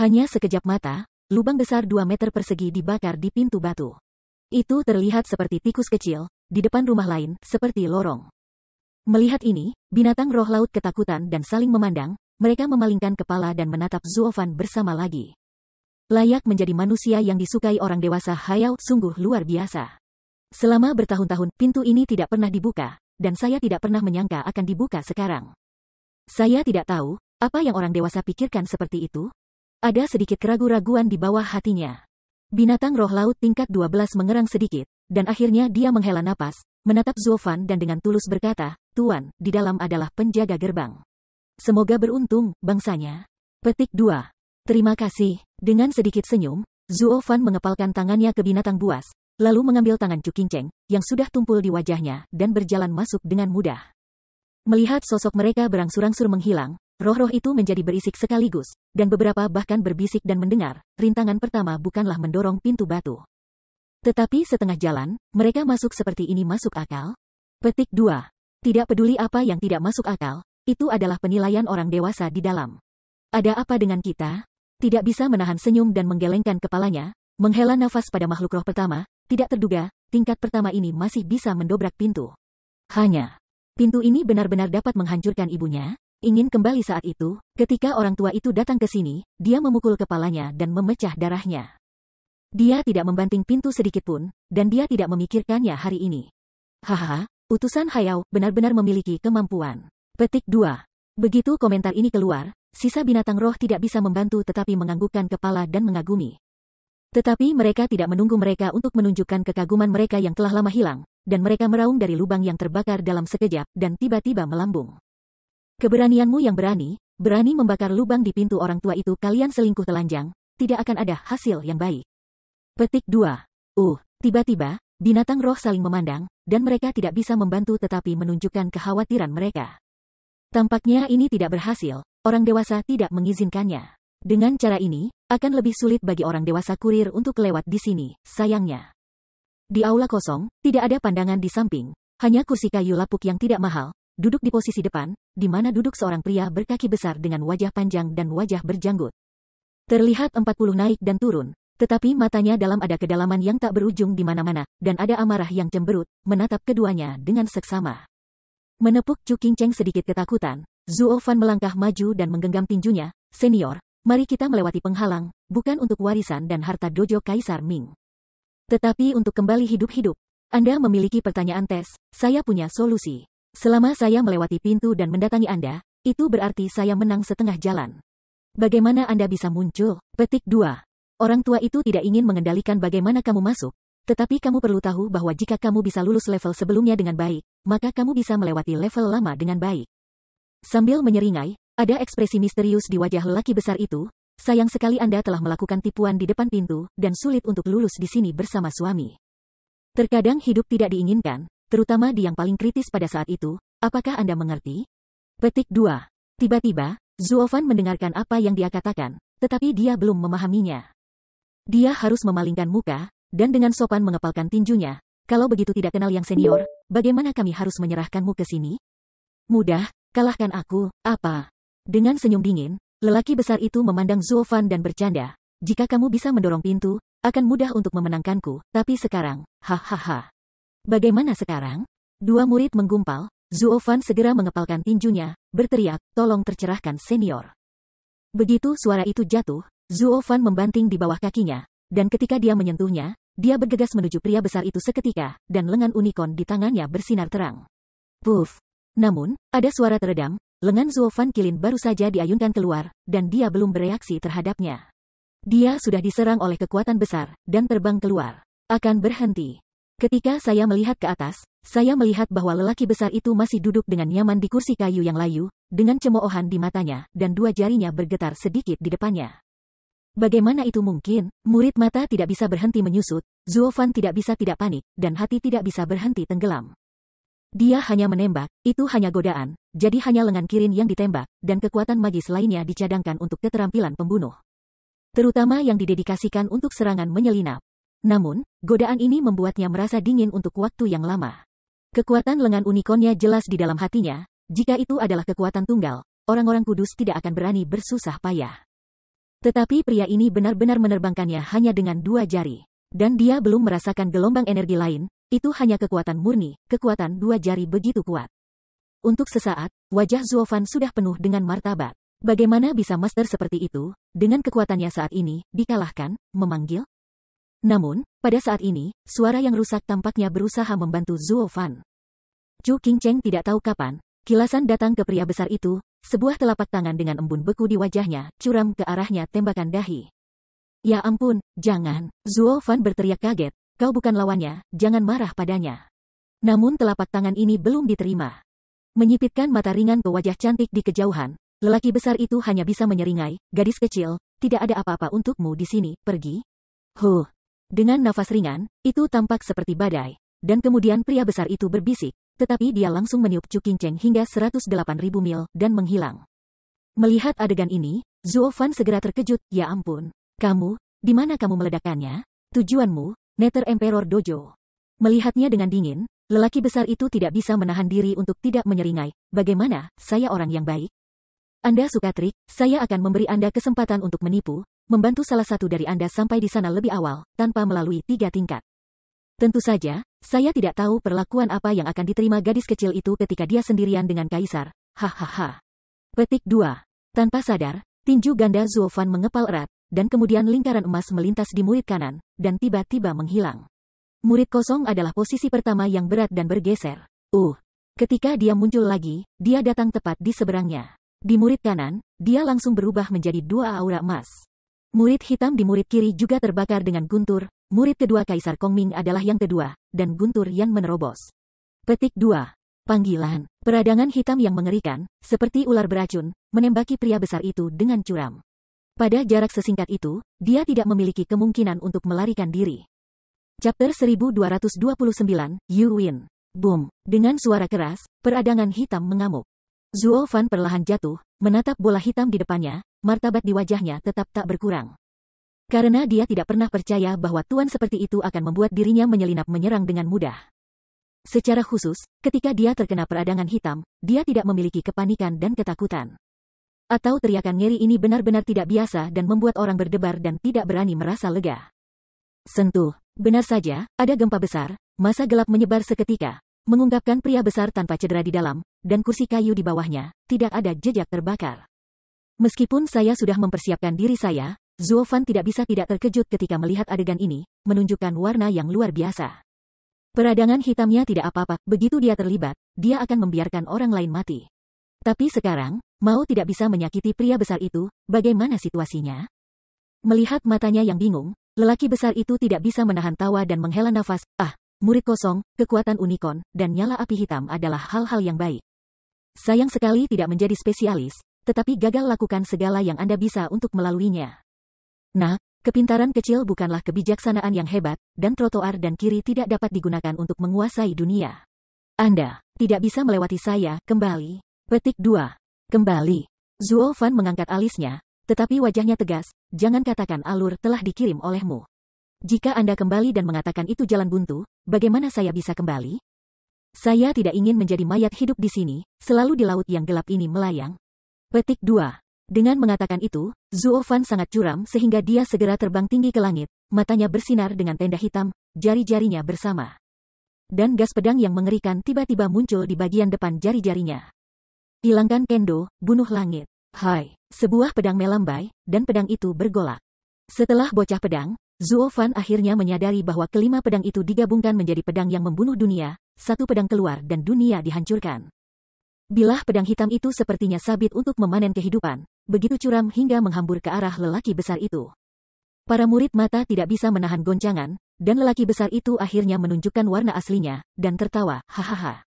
Hanya sekejap mata, Lubang besar 2 meter persegi dibakar di pintu batu. Itu terlihat seperti tikus kecil, di depan rumah lain, seperti lorong. Melihat ini, binatang roh laut ketakutan dan saling memandang, mereka memalingkan kepala dan menatap Zuofan bersama lagi. Layak menjadi manusia yang disukai orang dewasa Hayao sungguh luar biasa. Selama bertahun-tahun, pintu ini tidak pernah dibuka, dan saya tidak pernah menyangka akan dibuka sekarang. Saya tidak tahu, apa yang orang dewasa pikirkan seperti itu, ada sedikit keraguan raguan di bawah hatinya. Binatang roh laut tingkat 12 mengerang sedikit, dan akhirnya dia menghela napas, menatap Zulfan dan dengan tulus berkata, Tuan, di dalam adalah penjaga gerbang. Semoga beruntung, bangsanya. Petik 2. Terima kasih. Dengan sedikit senyum, Zuofan mengepalkan tangannya ke binatang buas, lalu mengambil tangan Cukinceng, yang sudah tumpul di wajahnya, dan berjalan masuk dengan mudah. Melihat sosok mereka berangsur-angsur menghilang, Roh-roh itu menjadi berisik sekaligus, dan beberapa bahkan berbisik dan mendengar, rintangan pertama bukanlah mendorong pintu batu. Tetapi setengah jalan, mereka masuk seperti ini masuk akal? Petik 2. Tidak peduli apa yang tidak masuk akal, itu adalah penilaian orang dewasa di dalam. Ada apa dengan kita? Tidak bisa menahan senyum dan menggelengkan kepalanya, menghela nafas pada makhluk roh pertama, tidak terduga, tingkat pertama ini masih bisa mendobrak pintu. Hanya, pintu ini benar-benar dapat menghancurkan ibunya, ingin kembali saat itu, ketika orang tua itu datang ke sini, dia memukul kepalanya dan memecah darahnya. Dia tidak membanting pintu sedikitpun, dan dia tidak memikirkannya hari ini. Haha, utusan Hayao benar-benar memiliki kemampuan. Petik 2. Begitu komentar ini keluar, sisa binatang roh tidak bisa membantu tetapi menganggukkan kepala dan mengagumi. Tetapi mereka tidak menunggu mereka untuk menunjukkan kekaguman mereka yang telah lama hilang, dan mereka meraung dari lubang yang terbakar dalam sekejap dan tiba-tiba melambung. Keberanianmu yang berani, berani membakar lubang di pintu orang tua itu kalian selingkuh telanjang, tidak akan ada hasil yang baik. Petik 2. Uh, tiba-tiba, binatang roh saling memandang, dan mereka tidak bisa membantu tetapi menunjukkan kekhawatiran mereka. Tampaknya ini tidak berhasil, orang dewasa tidak mengizinkannya. Dengan cara ini, akan lebih sulit bagi orang dewasa kurir untuk lewat di sini, sayangnya. Di aula kosong, tidak ada pandangan di samping, hanya kursi kayu lapuk yang tidak mahal, duduk di posisi depan, di mana duduk seorang pria berkaki besar dengan wajah panjang dan wajah berjanggut. Terlihat 40 naik dan turun, tetapi matanya dalam ada kedalaman yang tak berujung di mana-mana, dan ada amarah yang cemberut, menatap keduanya dengan seksama. Menepuk Chu Cheng sedikit ketakutan, Zhuo Fan melangkah maju dan menggenggam tinjunya, senior, mari kita melewati penghalang, bukan untuk warisan dan harta dojo Kaisar Ming. Tetapi untuk kembali hidup-hidup, Anda memiliki pertanyaan tes, saya punya solusi. Selama saya melewati pintu dan mendatangi Anda, itu berarti saya menang setengah jalan. Bagaimana Anda bisa muncul? Petik 2. Orang tua itu tidak ingin mengendalikan bagaimana kamu masuk, tetapi kamu perlu tahu bahwa jika kamu bisa lulus level sebelumnya dengan baik, maka kamu bisa melewati level lama dengan baik. Sambil menyeringai, ada ekspresi misterius di wajah lelaki besar itu, sayang sekali Anda telah melakukan tipuan di depan pintu, dan sulit untuk lulus di sini bersama suami. Terkadang hidup tidak diinginkan, terutama di yang paling kritis pada saat itu, apakah Anda mengerti? Petik 2. Tiba-tiba, Zuofan mendengarkan apa yang dia katakan, tetapi dia belum memahaminya. Dia harus memalingkan muka, dan dengan sopan mengepalkan tinjunya. Kalau begitu tidak kenal yang senior, bagaimana kami harus menyerahkanmu ke sini? Mudah, kalahkan aku, apa? Dengan senyum dingin, lelaki besar itu memandang Zuofan dan bercanda. Jika kamu bisa mendorong pintu, akan mudah untuk memenangkanku, tapi sekarang, hahaha. Bagaimana sekarang? Dua murid menggumpal, Zuofan segera mengepalkan tinjunya, berteriak, tolong tercerahkan senior. Begitu suara itu jatuh, Zuofan membanting di bawah kakinya, dan ketika dia menyentuhnya, dia bergegas menuju pria besar itu seketika, dan lengan unicorn di tangannya bersinar terang. Puff! Namun, ada suara teredam, lengan Zuofan Kilin baru saja diayunkan keluar, dan dia belum bereaksi terhadapnya. Dia sudah diserang oleh kekuatan besar, dan terbang keluar. Akan berhenti. Ketika saya melihat ke atas, saya melihat bahwa lelaki besar itu masih duduk dengan nyaman di kursi kayu yang layu, dengan cemoohan di matanya dan dua jarinya bergetar sedikit di depannya. Bagaimana itu mungkin? Murid mata tidak bisa berhenti menyusut, Zuofan tidak bisa tidak panik, dan hati tidak bisa berhenti tenggelam. Dia hanya menembak, itu hanya godaan, jadi hanya lengan kirin yang ditembak, dan kekuatan magis lainnya dicadangkan untuk keterampilan pembunuh. Terutama yang didedikasikan untuk serangan menyelinap. Namun, godaan ini membuatnya merasa dingin untuk waktu yang lama. Kekuatan lengan unikonnya jelas di dalam hatinya, jika itu adalah kekuatan tunggal, orang-orang kudus tidak akan berani bersusah payah. Tetapi pria ini benar-benar menerbangkannya hanya dengan dua jari. Dan dia belum merasakan gelombang energi lain, itu hanya kekuatan murni, kekuatan dua jari begitu kuat. Untuk sesaat, wajah Zuofan sudah penuh dengan martabat. Bagaimana bisa master seperti itu, dengan kekuatannya saat ini, dikalahkan, memanggil? Namun, pada saat ini, suara yang rusak tampaknya berusaha membantu Zuo Fan. Chu King Cheng tidak tahu kapan, kilasan datang ke pria besar itu, sebuah telapak tangan dengan embun beku di wajahnya, curam ke arahnya tembakan dahi. Ya ampun, jangan, Zuo Fan berteriak kaget, kau bukan lawannya, jangan marah padanya. Namun telapak tangan ini belum diterima. Menyipitkan mata ringan ke wajah cantik di kejauhan, lelaki besar itu hanya bisa menyeringai, gadis kecil, tidak ada apa-apa untukmu di sini, pergi. Huh, dengan nafas ringan, itu tampak seperti badai. Dan kemudian pria besar itu berbisik, tetapi dia langsung meniup Chu hingga 108.000 mil dan menghilang. Melihat adegan ini, Zuo Fan segera terkejut, ya ampun. Kamu, di mana kamu meledakkannya? Tujuanmu, Nether Emperor Dojo. Melihatnya dengan dingin, lelaki besar itu tidak bisa menahan diri untuk tidak menyeringai. Bagaimana, saya orang yang baik? Anda suka trik, saya akan memberi Anda kesempatan untuk menipu, membantu salah satu dari Anda sampai di sana lebih awal, tanpa melalui tiga tingkat. Tentu saja, saya tidak tahu perlakuan apa yang akan diterima gadis kecil itu ketika dia sendirian dengan Kaisar. Hahaha. Petik 2. Tanpa sadar, tinju ganda Zuofan mengepal erat, dan kemudian lingkaran emas melintas di murid kanan, dan tiba-tiba menghilang. Murid kosong adalah posisi pertama yang berat dan bergeser. Uh. Ketika dia muncul lagi, dia datang tepat di seberangnya. Di murid kanan, dia langsung berubah menjadi dua aura emas. Murid hitam di murid kiri juga terbakar dengan guntur, murid kedua Kaisar Kongming adalah yang kedua, dan guntur yang menerobos. Petik 2. Panggilan, peradangan hitam yang mengerikan, seperti ular beracun, menembaki pria besar itu dengan curam. Pada jarak sesingkat itu, dia tidak memiliki kemungkinan untuk melarikan diri. Chapter 1229, You Win. Boom. Dengan suara keras, peradangan hitam mengamuk. Zuo Fan perlahan jatuh, menatap bola hitam di depannya, martabat di wajahnya tetap tak berkurang. Karena dia tidak pernah percaya bahwa tuan seperti itu akan membuat dirinya menyelinap menyerang dengan mudah. Secara khusus, ketika dia terkena peradangan hitam, dia tidak memiliki kepanikan dan ketakutan. Atau teriakan ngeri ini benar-benar tidak biasa dan membuat orang berdebar dan tidak berani merasa lega. Sentuh, benar saja, ada gempa besar, masa gelap menyebar seketika, mengungkapkan pria besar tanpa cedera di dalam, dan kursi kayu di bawahnya, tidak ada jejak terbakar. Meskipun saya sudah mempersiapkan diri saya, Fan tidak bisa tidak terkejut ketika melihat adegan ini, menunjukkan warna yang luar biasa. Peradangan hitamnya tidak apa-apa, begitu dia terlibat, dia akan membiarkan orang lain mati. Tapi sekarang, mau tidak bisa menyakiti pria besar itu, bagaimana situasinya? Melihat matanya yang bingung, lelaki besar itu tidak bisa menahan tawa dan menghela nafas, ah, murid kosong, kekuatan unicorn, dan nyala api hitam adalah hal-hal yang baik. Sayang sekali tidak menjadi spesialis, tetapi gagal lakukan segala yang Anda bisa untuk melaluinya. Nah, kepintaran kecil bukanlah kebijaksanaan yang hebat, dan trotoar dan kiri tidak dapat digunakan untuk menguasai dunia. Anda tidak bisa melewati saya, kembali. Petik 2. Kembali. Zuo Fan mengangkat alisnya, tetapi wajahnya tegas, jangan katakan alur telah dikirim olehmu. Jika Anda kembali dan mengatakan itu jalan buntu, bagaimana saya bisa kembali? Saya tidak ingin menjadi mayat hidup di sini, selalu di laut yang gelap ini melayang. Petik 2. Dengan mengatakan itu, Zuo Fan sangat curam sehingga dia segera terbang tinggi ke langit, matanya bersinar dengan tenda hitam, jari-jarinya bersama. Dan gas pedang yang mengerikan tiba-tiba muncul di bagian depan jari-jarinya. Hilangkan kendo, bunuh langit. Hai, sebuah pedang melambai, dan pedang itu bergolak. Setelah bocah pedang, Zuo Fan akhirnya menyadari bahwa kelima pedang itu digabungkan menjadi pedang yang membunuh dunia, satu pedang keluar dan dunia dihancurkan. Bilah pedang hitam itu sepertinya sabit untuk memanen kehidupan, begitu curam hingga menghambur ke arah lelaki besar itu. Para murid mata tidak bisa menahan goncangan, dan lelaki besar itu akhirnya menunjukkan warna aslinya, dan tertawa, hahaha.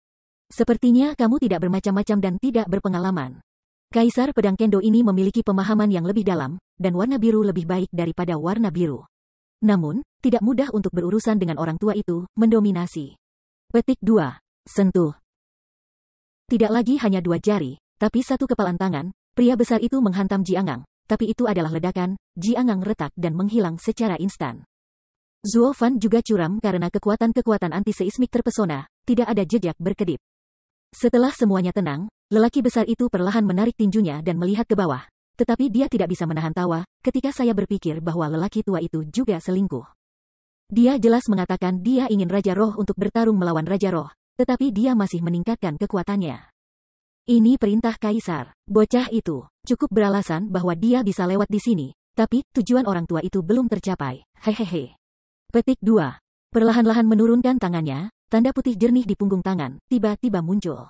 Sepertinya kamu tidak bermacam-macam dan tidak berpengalaman. Kaisar Pedang Kendo ini memiliki pemahaman yang lebih dalam, dan warna biru lebih baik daripada warna biru. Namun, tidak mudah untuk berurusan dengan orang tua itu, mendominasi. Petik 2. Sentuh. Tidak lagi hanya dua jari, tapi satu kepalan tangan, pria besar itu menghantam Ji Angang, tapi itu adalah ledakan, Ji Angang retak dan menghilang secara instan. Zuo Fan juga curam karena kekuatan-kekuatan anti-seismik terpesona, tidak ada jejak berkedip. Setelah semuanya tenang, lelaki besar itu perlahan menarik tinjunya dan melihat ke bawah. Tetapi dia tidak bisa menahan tawa, ketika saya berpikir bahwa lelaki tua itu juga selingkuh. Dia jelas mengatakan dia ingin Raja Roh untuk bertarung melawan Raja Roh, tetapi dia masih meningkatkan kekuatannya. Ini perintah kaisar. Bocah itu cukup beralasan bahwa dia bisa lewat di sini, tapi tujuan orang tua itu belum tercapai. Hehehe. Petik 2. Perlahan-lahan menurunkan tangannya, tanda putih jernih di punggung tangan, tiba-tiba muncul.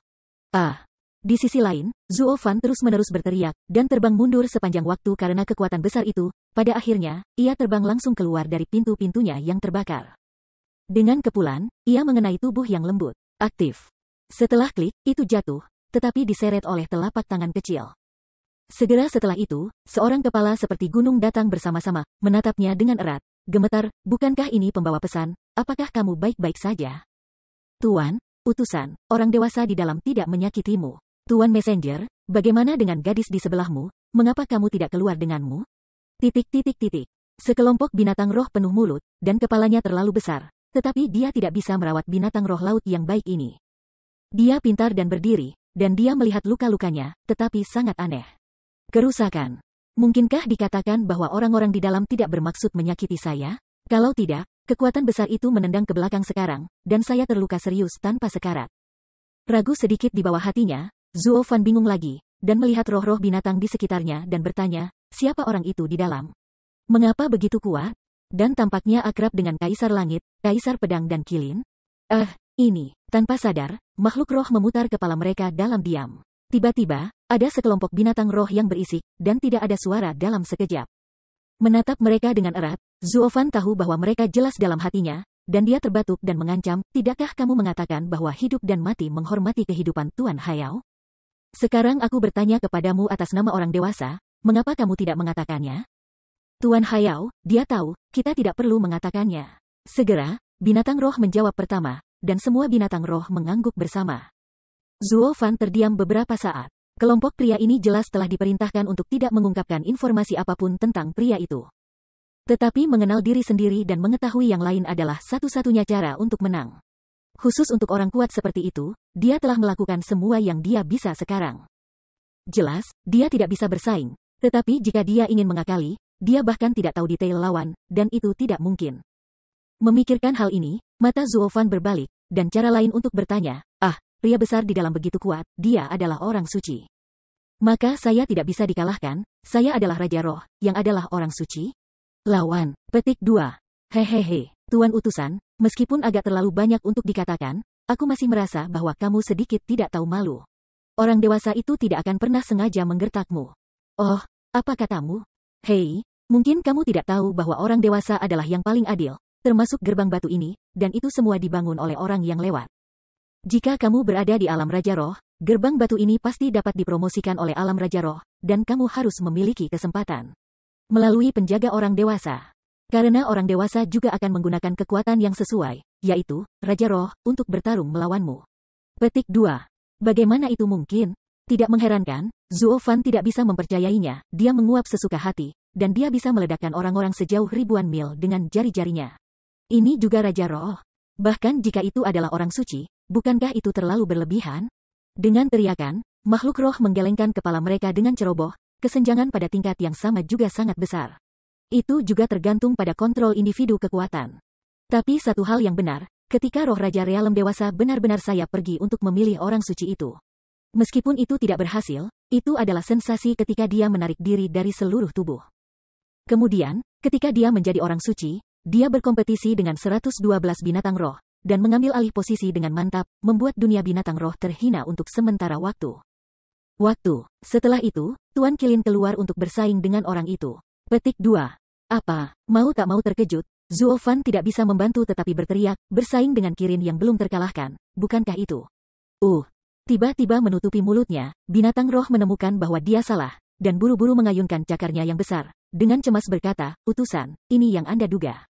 Ah. Di sisi lain, Zuofan terus-menerus berteriak, dan terbang mundur sepanjang waktu karena kekuatan besar itu, pada akhirnya, ia terbang langsung keluar dari pintu-pintunya yang terbakar. Dengan kepulan, ia mengenai tubuh yang lembut. Aktif. Setelah klik, itu jatuh, tetapi diseret oleh telapak tangan kecil. Segera setelah itu, seorang kepala seperti gunung datang bersama-sama, menatapnya dengan erat. Gemetar, bukankah ini pembawa pesan? Apakah kamu baik-baik saja? Tuan, utusan, orang dewasa di dalam tidak menyakitimu. Tuan Messenger, bagaimana dengan gadis di sebelahmu? Mengapa kamu tidak keluar denganmu? Titik titik titik. Sekelompok binatang roh penuh mulut, dan kepalanya terlalu besar. Tetapi dia tidak bisa merawat binatang roh laut yang baik ini. Dia pintar dan berdiri, dan dia melihat luka-lukanya, tetapi sangat aneh. Kerusakan. Mungkinkah dikatakan bahwa orang-orang di dalam tidak bermaksud menyakiti saya? Kalau tidak, kekuatan besar itu menendang ke belakang sekarang, dan saya terluka serius tanpa sekarat. Ragu sedikit di bawah hatinya, Zuo Fan bingung lagi, dan melihat roh-roh binatang di sekitarnya dan bertanya, siapa orang itu di dalam? Mengapa begitu kuat? Dan tampaknya akrab dengan Kaisar Langit, kaisar pedang dan kilin? Eh, ini, tanpa sadar, makhluk roh memutar kepala mereka dalam diam. Tiba-tiba, ada sekelompok binatang roh yang berisik, dan tidak ada suara dalam sekejap. Menatap mereka dengan erat, Zuofan tahu bahwa mereka jelas dalam hatinya, dan dia terbatuk dan mengancam, tidakkah kamu mengatakan bahwa hidup dan mati menghormati kehidupan Tuan Hayao? Sekarang aku bertanya kepadamu atas nama orang dewasa, mengapa kamu tidak mengatakannya? Tuan Hayao, dia tahu, kita tidak perlu mengatakannya. Segera, binatang roh menjawab pertama, dan semua binatang roh mengangguk bersama. Zuo Fan terdiam beberapa saat. Kelompok pria ini jelas telah diperintahkan untuk tidak mengungkapkan informasi apapun tentang pria itu. Tetapi mengenal diri sendiri dan mengetahui yang lain adalah satu-satunya cara untuk menang. Khusus untuk orang kuat seperti itu, dia telah melakukan semua yang dia bisa sekarang. Jelas, dia tidak bisa bersaing. Tetapi jika dia ingin mengakali, dia bahkan tidak tahu detail lawan, dan itu tidak mungkin. Memikirkan hal ini, mata Zuofan berbalik, dan cara lain untuk bertanya, ah, pria besar di dalam begitu kuat, dia adalah orang suci. Maka saya tidak bisa dikalahkan, saya adalah Raja Roh, yang adalah orang suci. Lawan, petik 2. Hehehe, Tuan Utusan, meskipun agak terlalu banyak untuk dikatakan, aku masih merasa bahwa kamu sedikit tidak tahu malu. Orang dewasa itu tidak akan pernah sengaja menggertakmu. Oh, apa katamu? Hei, mungkin kamu tidak tahu bahwa orang dewasa adalah yang paling adil, termasuk gerbang batu ini, dan itu semua dibangun oleh orang yang lewat. Jika kamu berada di alam Raja Roh, gerbang batu ini pasti dapat dipromosikan oleh alam Raja Roh, dan kamu harus memiliki kesempatan. Melalui penjaga orang dewasa. Karena orang dewasa juga akan menggunakan kekuatan yang sesuai, yaitu, Raja Roh, untuk bertarung melawanmu. Petik 2. Bagaimana itu mungkin? Tidak mengherankan, Zuofan tidak bisa mempercayainya, dia menguap sesuka hati, dan dia bisa meledakkan orang-orang sejauh ribuan mil dengan jari-jarinya. Ini juga Raja Roh. Bahkan jika itu adalah orang suci, bukankah itu terlalu berlebihan? Dengan teriakan, makhluk roh menggelengkan kepala mereka dengan ceroboh, kesenjangan pada tingkat yang sama juga sangat besar. Itu juga tergantung pada kontrol individu kekuatan. Tapi satu hal yang benar, ketika roh Raja Realem dewasa benar-benar saya pergi untuk memilih orang suci itu. Meskipun itu tidak berhasil, itu adalah sensasi ketika dia menarik diri dari seluruh tubuh. Kemudian, ketika dia menjadi orang suci, dia berkompetisi dengan 112 binatang roh, dan mengambil alih posisi dengan mantap, membuat dunia binatang roh terhina untuk sementara waktu. Waktu. Setelah itu, Tuan Kilin keluar untuk bersaing dengan orang itu. Petik 2. Apa? Mau tak mau terkejut, Zuofan tidak bisa membantu tetapi berteriak, bersaing dengan Kirin yang belum terkalahkan, bukankah itu? Uh. Tiba-tiba menutupi mulutnya, binatang roh menemukan bahwa dia salah, dan buru-buru mengayunkan cakarnya yang besar. Dengan cemas berkata, utusan, ini yang Anda duga.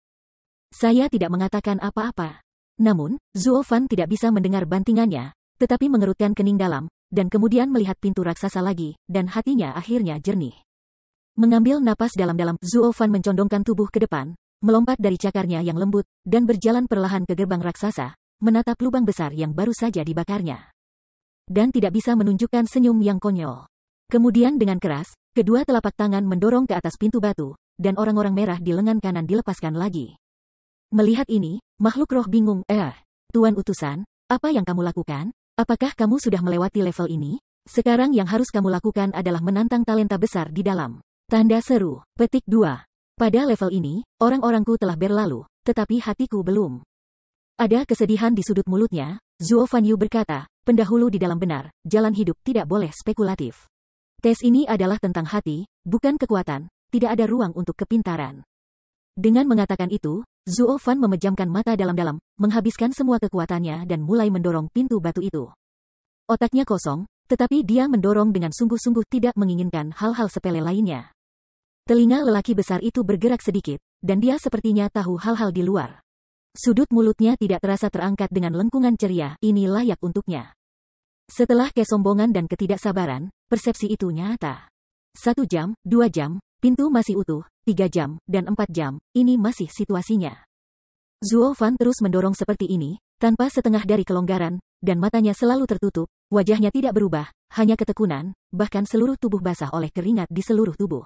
Saya tidak mengatakan apa-apa. Namun, Zuofan tidak bisa mendengar bantingannya, tetapi mengerutkan kening dalam, dan kemudian melihat pintu raksasa lagi, dan hatinya akhirnya jernih. Mengambil napas dalam-dalam, Zuofan mencondongkan tubuh ke depan, melompat dari cakarnya yang lembut, dan berjalan perlahan ke gerbang raksasa, menatap lubang besar yang baru saja dibakarnya. Dan tidak bisa menunjukkan senyum yang konyol. Kemudian dengan keras, kedua telapak tangan mendorong ke atas pintu batu, dan orang-orang merah di lengan kanan dilepaskan lagi. Melihat ini, makhluk roh bingung, eh, Tuan utusan, apa yang kamu lakukan? Apakah kamu sudah melewati level ini? Sekarang yang harus kamu lakukan adalah menantang talenta besar di dalam. Tanda seru, petik 2. Pada level ini, orang-orangku telah berlalu, tetapi hatiku belum. Ada kesedihan di sudut mulutnya, Zuo Fan Yu berkata, pendahulu di dalam benar, jalan hidup tidak boleh spekulatif. Tes ini adalah tentang hati, bukan kekuatan, tidak ada ruang untuk kepintaran. Dengan mengatakan itu, Zuo Fan memejamkan mata dalam-dalam, menghabiskan semua kekuatannya dan mulai mendorong pintu batu itu. Otaknya kosong, tetapi dia mendorong dengan sungguh-sungguh tidak menginginkan hal-hal sepele lainnya. Telinga lelaki besar itu bergerak sedikit, dan dia sepertinya tahu hal-hal di luar. Sudut mulutnya tidak terasa terangkat dengan lengkungan ceria, ini layak untuknya. Setelah kesombongan dan ketidaksabaran, persepsi itu nyata. Satu jam, dua jam, Pintu masih utuh, tiga jam, dan empat jam, ini masih situasinya. Zuo Fan terus mendorong seperti ini, tanpa setengah dari kelonggaran, dan matanya selalu tertutup, wajahnya tidak berubah, hanya ketekunan, bahkan seluruh tubuh basah oleh keringat di seluruh tubuh.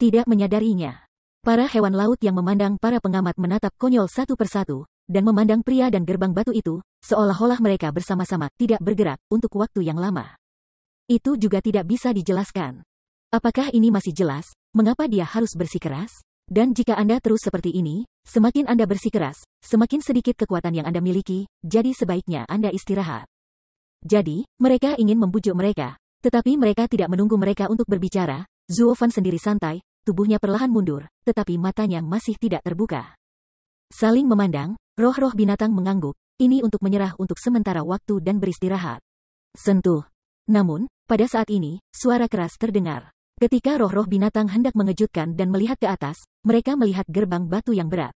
Tidak menyadarinya. Para hewan laut yang memandang para pengamat menatap konyol satu persatu, dan memandang pria dan gerbang batu itu, seolah-olah mereka bersama-sama tidak bergerak untuk waktu yang lama. Itu juga tidak bisa dijelaskan. Apakah ini masih jelas? Mengapa dia harus bersikeras? Dan jika Anda terus seperti ini, semakin Anda bersikeras, semakin sedikit kekuatan yang Anda miliki, jadi sebaiknya Anda istirahat. Jadi, mereka ingin membujuk mereka, tetapi mereka tidak menunggu mereka untuk berbicara. Zuofan sendiri santai, tubuhnya perlahan mundur, tetapi matanya masih tidak terbuka. Saling memandang, roh-roh binatang mengangguk, ini untuk menyerah untuk sementara waktu dan beristirahat. Sentuh. Namun, pada saat ini, suara keras terdengar. Ketika roh-roh binatang hendak mengejutkan dan melihat ke atas, mereka melihat gerbang batu yang berat.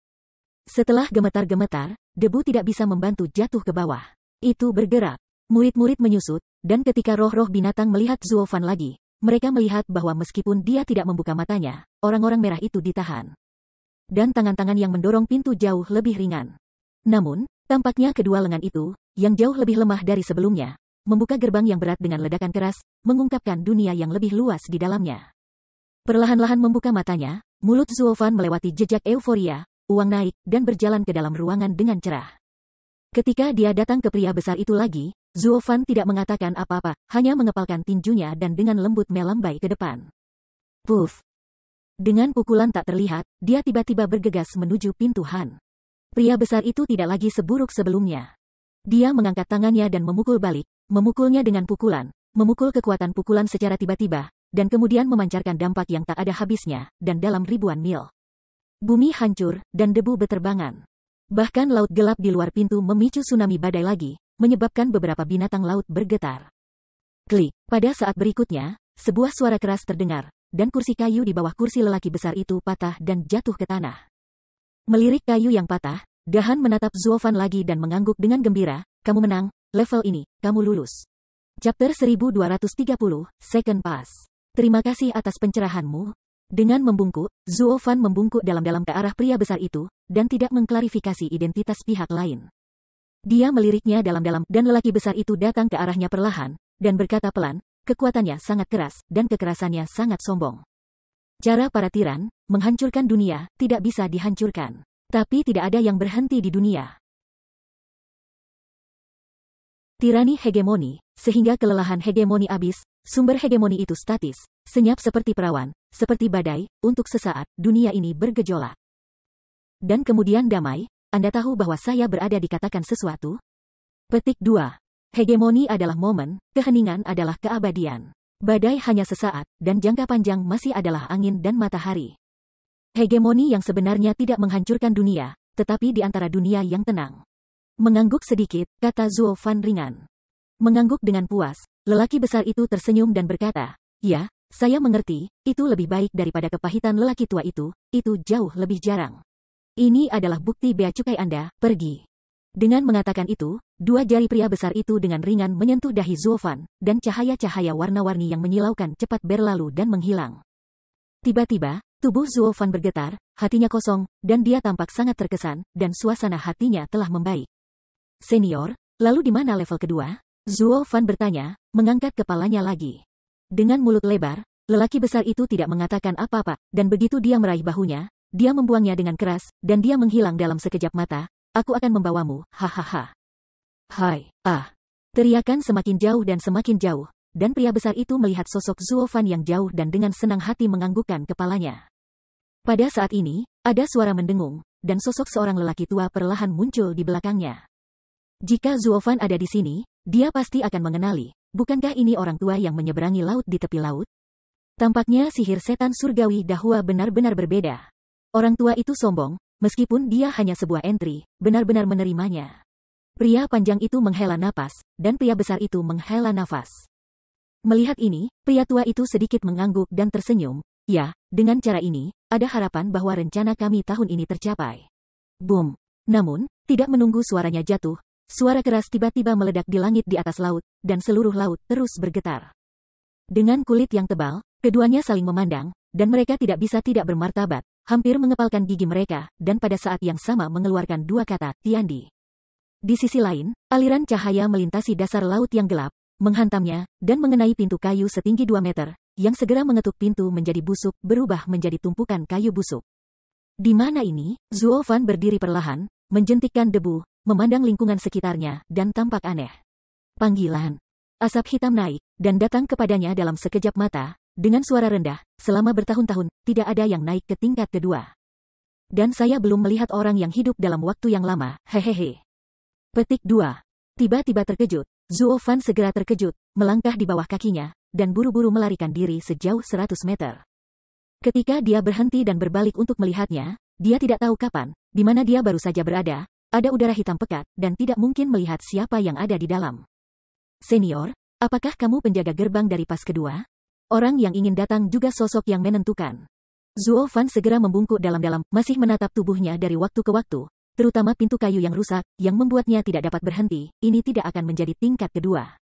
Setelah gemetar-gemetar, debu tidak bisa membantu jatuh ke bawah. Itu bergerak. Murid-murid menyusut, dan ketika roh-roh binatang melihat Zuofan lagi, mereka melihat bahwa meskipun dia tidak membuka matanya, orang-orang merah itu ditahan. Dan tangan-tangan yang mendorong pintu jauh lebih ringan. Namun, tampaknya kedua lengan itu, yang jauh lebih lemah dari sebelumnya, membuka gerbang yang berat dengan ledakan keras, mengungkapkan dunia yang lebih luas di dalamnya. Perlahan-lahan membuka matanya, mulut Zuofan melewati jejak euforia, uang naik, dan berjalan ke dalam ruangan dengan cerah. Ketika dia datang ke pria besar itu lagi, Zuofan tidak mengatakan apa-apa, hanya mengepalkan tinjunya dan dengan lembut melambai ke depan. Puff! Dengan pukulan tak terlihat, dia tiba-tiba bergegas menuju pintu Han. Pria besar itu tidak lagi seburuk sebelumnya. Dia mengangkat tangannya dan memukul balik, Memukulnya dengan pukulan, memukul kekuatan pukulan secara tiba-tiba, dan kemudian memancarkan dampak yang tak ada habisnya, dan dalam ribuan mil. Bumi hancur, dan debu beterbangan. Bahkan laut gelap di luar pintu memicu tsunami badai lagi, menyebabkan beberapa binatang laut bergetar. Klik. Pada saat berikutnya, sebuah suara keras terdengar, dan kursi kayu di bawah kursi lelaki besar itu patah dan jatuh ke tanah. Melirik kayu yang patah, Dahan menatap Zuofan lagi dan mengangguk dengan gembira, kamu menang, Level ini, kamu lulus. Chapter 1230, Second Pass. Terima kasih atas pencerahanmu. Dengan membungkuk, Zuo Fan membungkuk dalam-dalam ke arah pria besar itu, dan tidak mengklarifikasi identitas pihak lain. Dia meliriknya dalam-dalam, dan lelaki besar itu datang ke arahnya perlahan, dan berkata pelan, kekuatannya sangat keras, dan kekerasannya sangat sombong. Cara para tiran, menghancurkan dunia, tidak bisa dihancurkan. Tapi tidak ada yang berhenti di dunia. Tirani hegemoni, sehingga kelelahan hegemoni abis, sumber hegemoni itu statis, senyap seperti perawan, seperti badai, untuk sesaat, dunia ini bergejolak. Dan kemudian damai, Anda tahu bahwa saya berada dikatakan sesuatu? Petik 2. Hegemoni adalah momen, keheningan adalah keabadian. Badai hanya sesaat, dan jangka panjang masih adalah angin dan matahari. Hegemoni yang sebenarnya tidak menghancurkan dunia, tetapi di antara dunia yang tenang. Mengangguk sedikit, kata Zuo Fan ringan. Mengangguk dengan puas, lelaki besar itu tersenyum dan berkata, Ya, saya mengerti, itu lebih baik daripada kepahitan lelaki tua itu, itu jauh lebih jarang. Ini adalah bukti bea cukai Anda, pergi. Dengan mengatakan itu, dua jari pria besar itu dengan ringan menyentuh dahi Zuofan, dan cahaya-cahaya warna-warni yang menyilaukan cepat berlalu dan menghilang. Tiba-tiba, tubuh Zuofan bergetar, hatinya kosong, dan dia tampak sangat terkesan, dan suasana hatinya telah membaik. Senior, lalu di mana level kedua? Zuo Fan bertanya, mengangkat kepalanya lagi. Dengan mulut lebar, lelaki besar itu tidak mengatakan apa-apa, dan begitu dia meraih bahunya, dia membuangnya dengan keras, dan dia menghilang dalam sekejap mata, aku akan membawamu, hahaha. Hai, ah. Teriakan semakin jauh dan semakin jauh, dan pria besar itu melihat sosok Zuo Fan yang jauh dan dengan senang hati menganggukkan kepalanya. Pada saat ini, ada suara mendengung, dan sosok seorang lelaki tua perlahan muncul di belakangnya. Jika Zuofan ada di sini, dia pasti akan mengenali, bukankah ini orang tua yang menyeberangi laut di tepi laut? Tampaknya sihir setan surgawi Dahua benar-benar berbeda. Orang tua itu sombong, meskipun dia hanya sebuah entry, benar-benar menerimanya. Pria panjang itu menghela nafas, dan pria besar itu menghela nafas. Melihat ini, pria tua itu sedikit mengangguk dan tersenyum, ya, dengan cara ini, ada harapan bahwa rencana kami tahun ini tercapai. Boom! Namun, tidak menunggu suaranya jatuh, Suara keras tiba-tiba meledak di langit di atas laut, dan seluruh laut terus bergetar. Dengan kulit yang tebal, keduanya saling memandang, dan mereka tidak bisa tidak bermartabat, hampir mengepalkan gigi mereka, dan pada saat yang sama mengeluarkan dua kata, Tiandi. Di sisi lain, aliran cahaya melintasi dasar laut yang gelap, menghantamnya, dan mengenai pintu kayu setinggi 2 meter, yang segera mengetuk pintu menjadi busuk, berubah menjadi tumpukan kayu busuk. Di mana ini, Zuo Fan berdiri perlahan, menjentikkan debu, memandang lingkungan sekitarnya, dan tampak aneh. Panggilan. Asap hitam naik, dan datang kepadanya dalam sekejap mata, dengan suara rendah, selama bertahun-tahun, tidak ada yang naik ke tingkat kedua. Dan saya belum melihat orang yang hidup dalam waktu yang lama, hehehe. Petik 2. Tiba-tiba terkejut, Zuo Fan segera terkejut, melangkah di bawah kakinya, dan buru-buru melarikan diri sejauh 100 meter. Ketika dia berhenti dan berbalik untuk melihatnya, dia tidak tahu kapan, di mana dia baru saja berada, ada udara hitam pekat, dan tidak mungkin melihat siapa yang ada di dalam. Senior, apakah kamu penjaga gerbang dari pas kedua? Orang yang ingin datang juga sosok yang menentukan. Zuo Fan segera membungkuk dalam-dalam, masih menatap tubuhnya dari waktu ke waktu, terutama pintu kayu yang rusak, yang membuatnya tidak dapat berhenti, ini tidak akan menjadi tingkat kedua.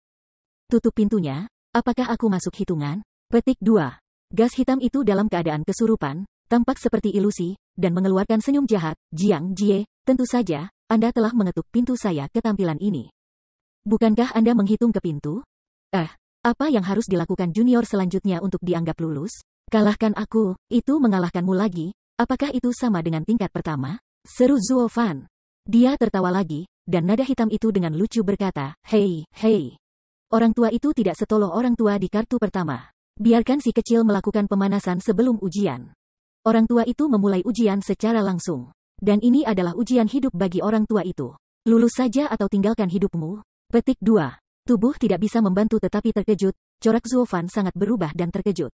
Tutup pintunya, apakah aku masuk hitungan? Petik 2. Gas hitam itu dalam keadaan kesurupan, tampak seperti ilusi, dan mengeluarkan senyum jahat, Jiang Jie, tentu saja, anda telah mengetuk pintu saya ketampilan ini. Bukankah Anda menghitung ke pintu? Eh, apa yang harus dilakukan junior selanjutnya untuk dianggap lulus? Kalahkan aku, itu mengalahkanmu lagi. Apakah itu sama dengan tingkat pertama? Seru Zuo Fan. Dia tertawa lagi, dan nada hitam itu dengan lucu berkata, Hei, hei. Orang tua itu tidak setoloh orang tua di kartu pertama. Biarkan si kecil melakukan pemanasan sebelum ujian. Orang tua itu memulai ujian secara langsung. Dan ini adalah ujian hidup bagi orang tua itu. Lulus saja atau tinggalkan hidupmu. Petik 2. Tubuh tidak bisa membantu tetapi terkejut, corak Zuofan sangat berubah dan terkejut.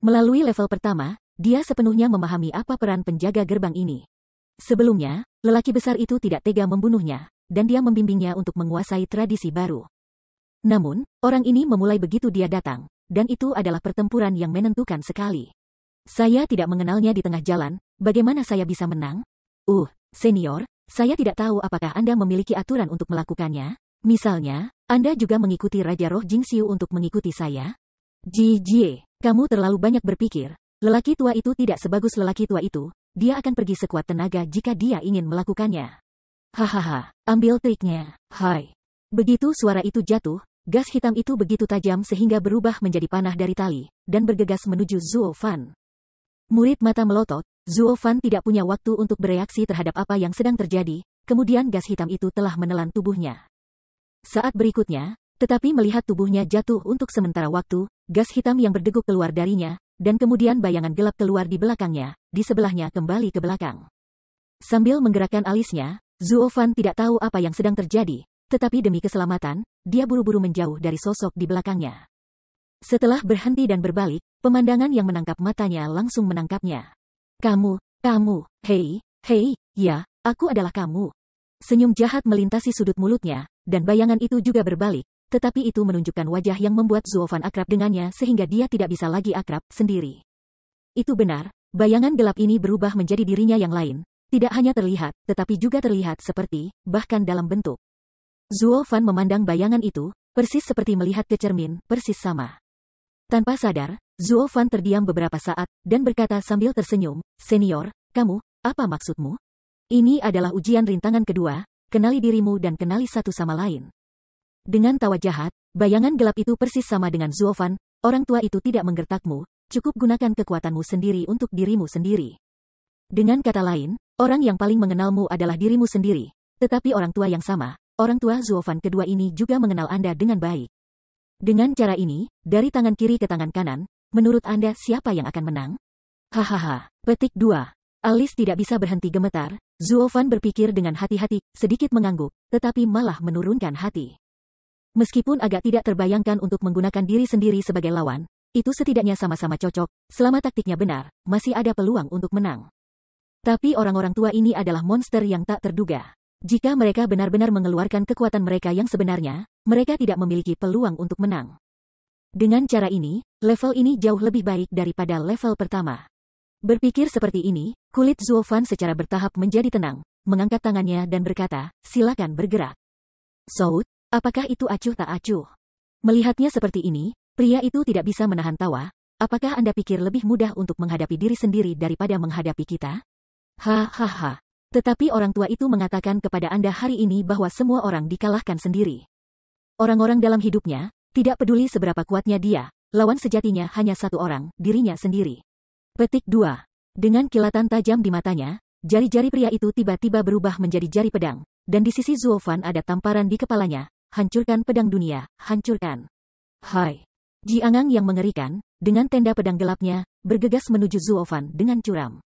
Melalui level pertama, dia sepenuhnya memahami apa peran penjaga gerbang ini. Sebelumnya, lelaki besar itu tidak tega membunuhnya, dan dia membimbingnya untuk menguasai tradisi baru. Namun, orang ini memulai begitu dia datang, dan itu adalah pertempuran yang menentukan sekali. Saya tidak mengenalnya di tengah jalan, bagaimana saya bisa menang? Uh, senior, saya tidak tahu apakah Anda memiliki aturan untuk melakukannya. Misalnya, Anda juga mengikuti Raja Roh Jingxiu untuk mengikuti saya. JJ, kamu terlalu banyak berpikir. Lelaki tua itu tidak sebagus lelaki tua itu. Dia akan pergi sekuat tenaga jika dia ingin melakukannya. Hahaha, ambil triknya. Hai. Begitu suara itu jatuh, gas hitam itu begitu tajam sehingga berubah menjadi panah dari tali, dan bergegas menuju Zuo Fan. Murid mata melotot, Zuo Fan tidak punya waktu untuk bereaksi terhadap apa yang sedang terjadi, kemudian gas hitam itu telah menelan tubuhnya. Saat berikutnya, tetapi melihat tubuhnya jatuh untuk sementara waktu, gas hitam yang berdegup keluar darinya, dan kemudian bayangan gelap keluar di belakangnya, di sebelahnya kembali ke belakang. Sambil menggerakkan alisnya, Zuo Fan tidak tahu apa yang sedang terjadi, tetapi demi keselamatan, dia buru-buru menjauh dari sosok di belakangnya. Setelah berhenti dan berbalik, pemandangan yang menangkap matanya langsung menangkapnya. Kamu, kamu, hei, hei, ya, aku adalah kamu. Senyum jahat melintasi sudut mulutnya, dan bayangan itu juga berbalik, tetapi itu menunjukkan wajah yang membuat Zuofan akrab dengannya sehingga dia tidak bisa lagi akrab sendiri. Itu benar, bayangan gelap ini berubah menjadi dirinya yang lain, tidak hanya terlihat, tetapi juga terlihat seperti, bahkan dalam bentuk. Zuofan memandang bayangan itu, persis seperti melihat ke cermin, persis sama. Tanpa sadar, Zuo Fan terdiam beberapa saat, dan berkata sambil tersenyum, Senior, kamu, apa maksudmu? Ini adalah ujian rintangan kedua, kenali dirimu dan kenali satu sama lain. Dengan tawa jahat, bayangan gelap itu persis sama dengan Zuo Fan, orang tua itu tidak menggertakmu, cukup gunakan kekuatanmu sendiri untuk dirimu sendiri. Dengan kata lain, orang yang paling mengenalmu adalah dirimu sendiri, tetapi orang tua yang sama, orang tua Zuo Fan kedua ini juga mengenal Anda dengan baik. Dengan cara ini, dari tangan kiri ke tangan kanan, Menurut Anda siapa yang akan menang? Hahaha. Petik 2. Alis tidak bisa berhenti gemetar, Zuofan berpikir dengan hati-hati, sedikit mengangguk, tetapi malah menurunkan hati. Meskipun agak tidak terbayangkan untuk menggunakan diri sendiri sebagai lawan, itu setidaknya sama-sama cocok, selama taktiknya benar, masih ada peluang untuk menang. Tapi orang-orang tua ini adalah monster yang tak terduga. Jika mereka benar-benar mengeluarkan kekuatan mereka yang sebenarnya, mereka tidak memiliki peluang untuk menang. Dengan cara ini, level ini jauh lebih baik daripada level pertama. Berpikir seperti ini, kulit Zuofan secara bertahap menjadi tenang, mengangkat tangannya dan berkata, silakan bergerak. Saud, apakah itu acuh tak acuh? Melihatnya seperti ini, pria itu tidak bisa menahan tawa. Apakah Anda pikir lebih mudah untuk menghadapi diri sendiri daripada menghadapi kita? Hahaha. Tetapi orang tua itu mengatakan kepada Anda hari ini bahwa semua orang dikalahkan sendiri. Orang-orang dalam hidupnya, tidak peduli seberapa kuatnya dia, lawan sejatinya hanya satu orang, dirinya sendiri. Petik 2. Dengan kilatan tajam di matanya, jari-jari pria itu tiba-tiba berubah menjadi jari pedang, dan di sisi Zuofan ada tamparan di kepalanya, hancurkan pedang dunia, hancurkan. Hai. Ji Angang yang mengerikan, dengan tenda pedang gelapnya, bergegas menuju Zuofan dengan curam.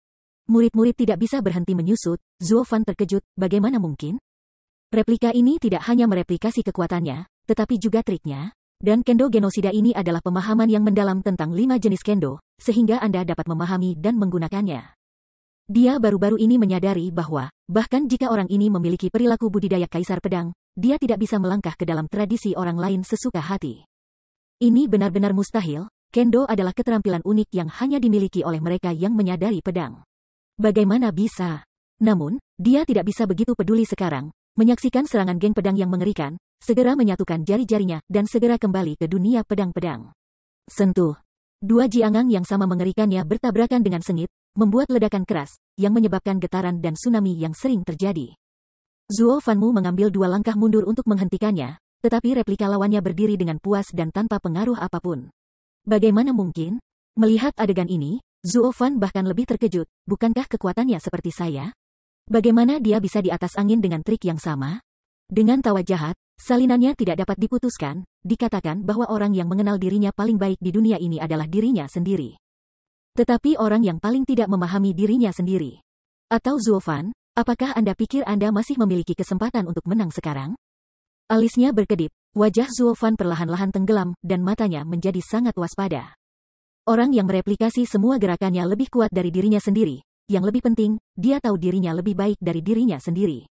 Murid-murid tidak bisa berhenti menyusut, Zuofan terkejut, bagaimana mungkin? Replika ini tidak hanya mereplikasi kekuatannya, tetapi juga triknya. Dan kendo genosida ini adalah pemahaman yang mendalam tentang lima jenis kendo, sehingga Anda dapat memahami dan menggunakannya. Dia baru-baru ini menyadari bahwa, bahkan jika orang ini memiliki perilaku budidaya kaisar pedang, dia tidak bisa melangkah ke dalam tradisi orang lain sesuka hati. Ini benar-benar mustahil, kendo adalah keterampilan unik yang hanya dimiliki oleh mereka yang menyadari pedang. Bagaimana bisa? Namun, dia tidak bisa begitu peduli sekarang, menyaksikan serangan geng pedang yang mengerikan, segera menyatukan jari-jarinya dan segera kembali ke dunia pedang-pedang. Sentuh. Dua jiangang yang sama mengerikannya bertabrakan dengan sengit, membuat ledakan keras, yang menyebabkan getaran dan tsunami yang sering terjadi. Zuo Fanmu mengambil dua langkah mundur untuk menghentikannya, tetapi replika lawannya berdiri dengan puas dan tanpa pengaruh apapun. Bagaimana mungkin? Melihat adegan ini, Zuo Fan bahkan lebih terkejut, bukankah kekuatannya seperti saya? Bagaimana dia bisa di atas angin dengan trik yang sama? Dengan tawa jahat, salinannya tidak dapat diputuskan, dikatakan bahwa orang yang mengenal dirinya paling baik di dunia ini adalah dirinya sendiri. Tetapi orang yang paling tidak memahami dirinya sendiri. Atau Zuofan, apakah Anda pikir Anda masih memiliki kesempatan untuk menang sekarang? Alisnya berkedip, wajah Zuofan perlahan-lahan tenggelam, dan matanya menjadi sangat waspada. Orang yang mereplikasi semua gerakannya lebih kuat dari dirinya sendiri, yang lebih penting, dia tahu dirinya lebih baik dari dirinya sendiri.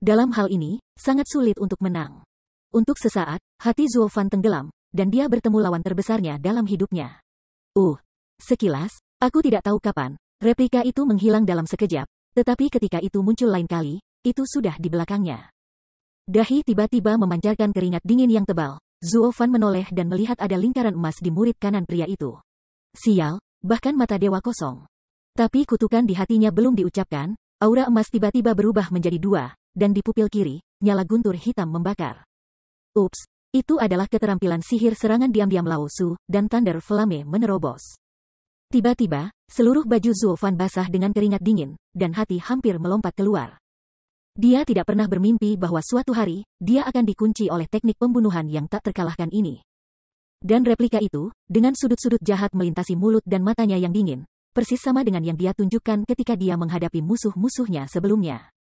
Dalam hal ini, sangat sulit untuk menang. Untuk sesaat, hati Zulfan tenggelam, dan dia bertemu lawan terbesarnya dalam hidupnya. Uh, sekilas, aku tidak tahu kapan, replika itu menghilang dalam sekejap, tetapi ketika itu muncul lain kali, itu sudah di belakangnya. Dahi tiba-tiba memancarkan keringat dingin yang tebal. Zuofan menoleh dan melihat ada lingkaran emas di murid kanan pria itu. Sial, bahkan mata dewa kosong. Tapi kutukan di hatinya belum diucapkan, aura emas tiba-tiba berubah menjadi dua, dan di pupil kiri, nyala guntur hitam membakar. Ups, itu adalah keterampilan sihir serangan diam-diam Laosu, dan Thunder Flame menerobos. Tiba-tiba, seluruh baju Zulfan basah dengan keringat dingin, dan hati hampir melompat keluar. Dia tidak pernah bermimpi bahwa suatu hari, dia akan dikunci oleh teknik pembunuhan yang tak terkalahkan ini. Dan replika itu, dengan sudut-sudut jahat melintasi mulut dan matanya yang dingin, persis sama dengan yang dia tunjukkan ketika dia menghadapi musuh-musuhnya sebelumnya.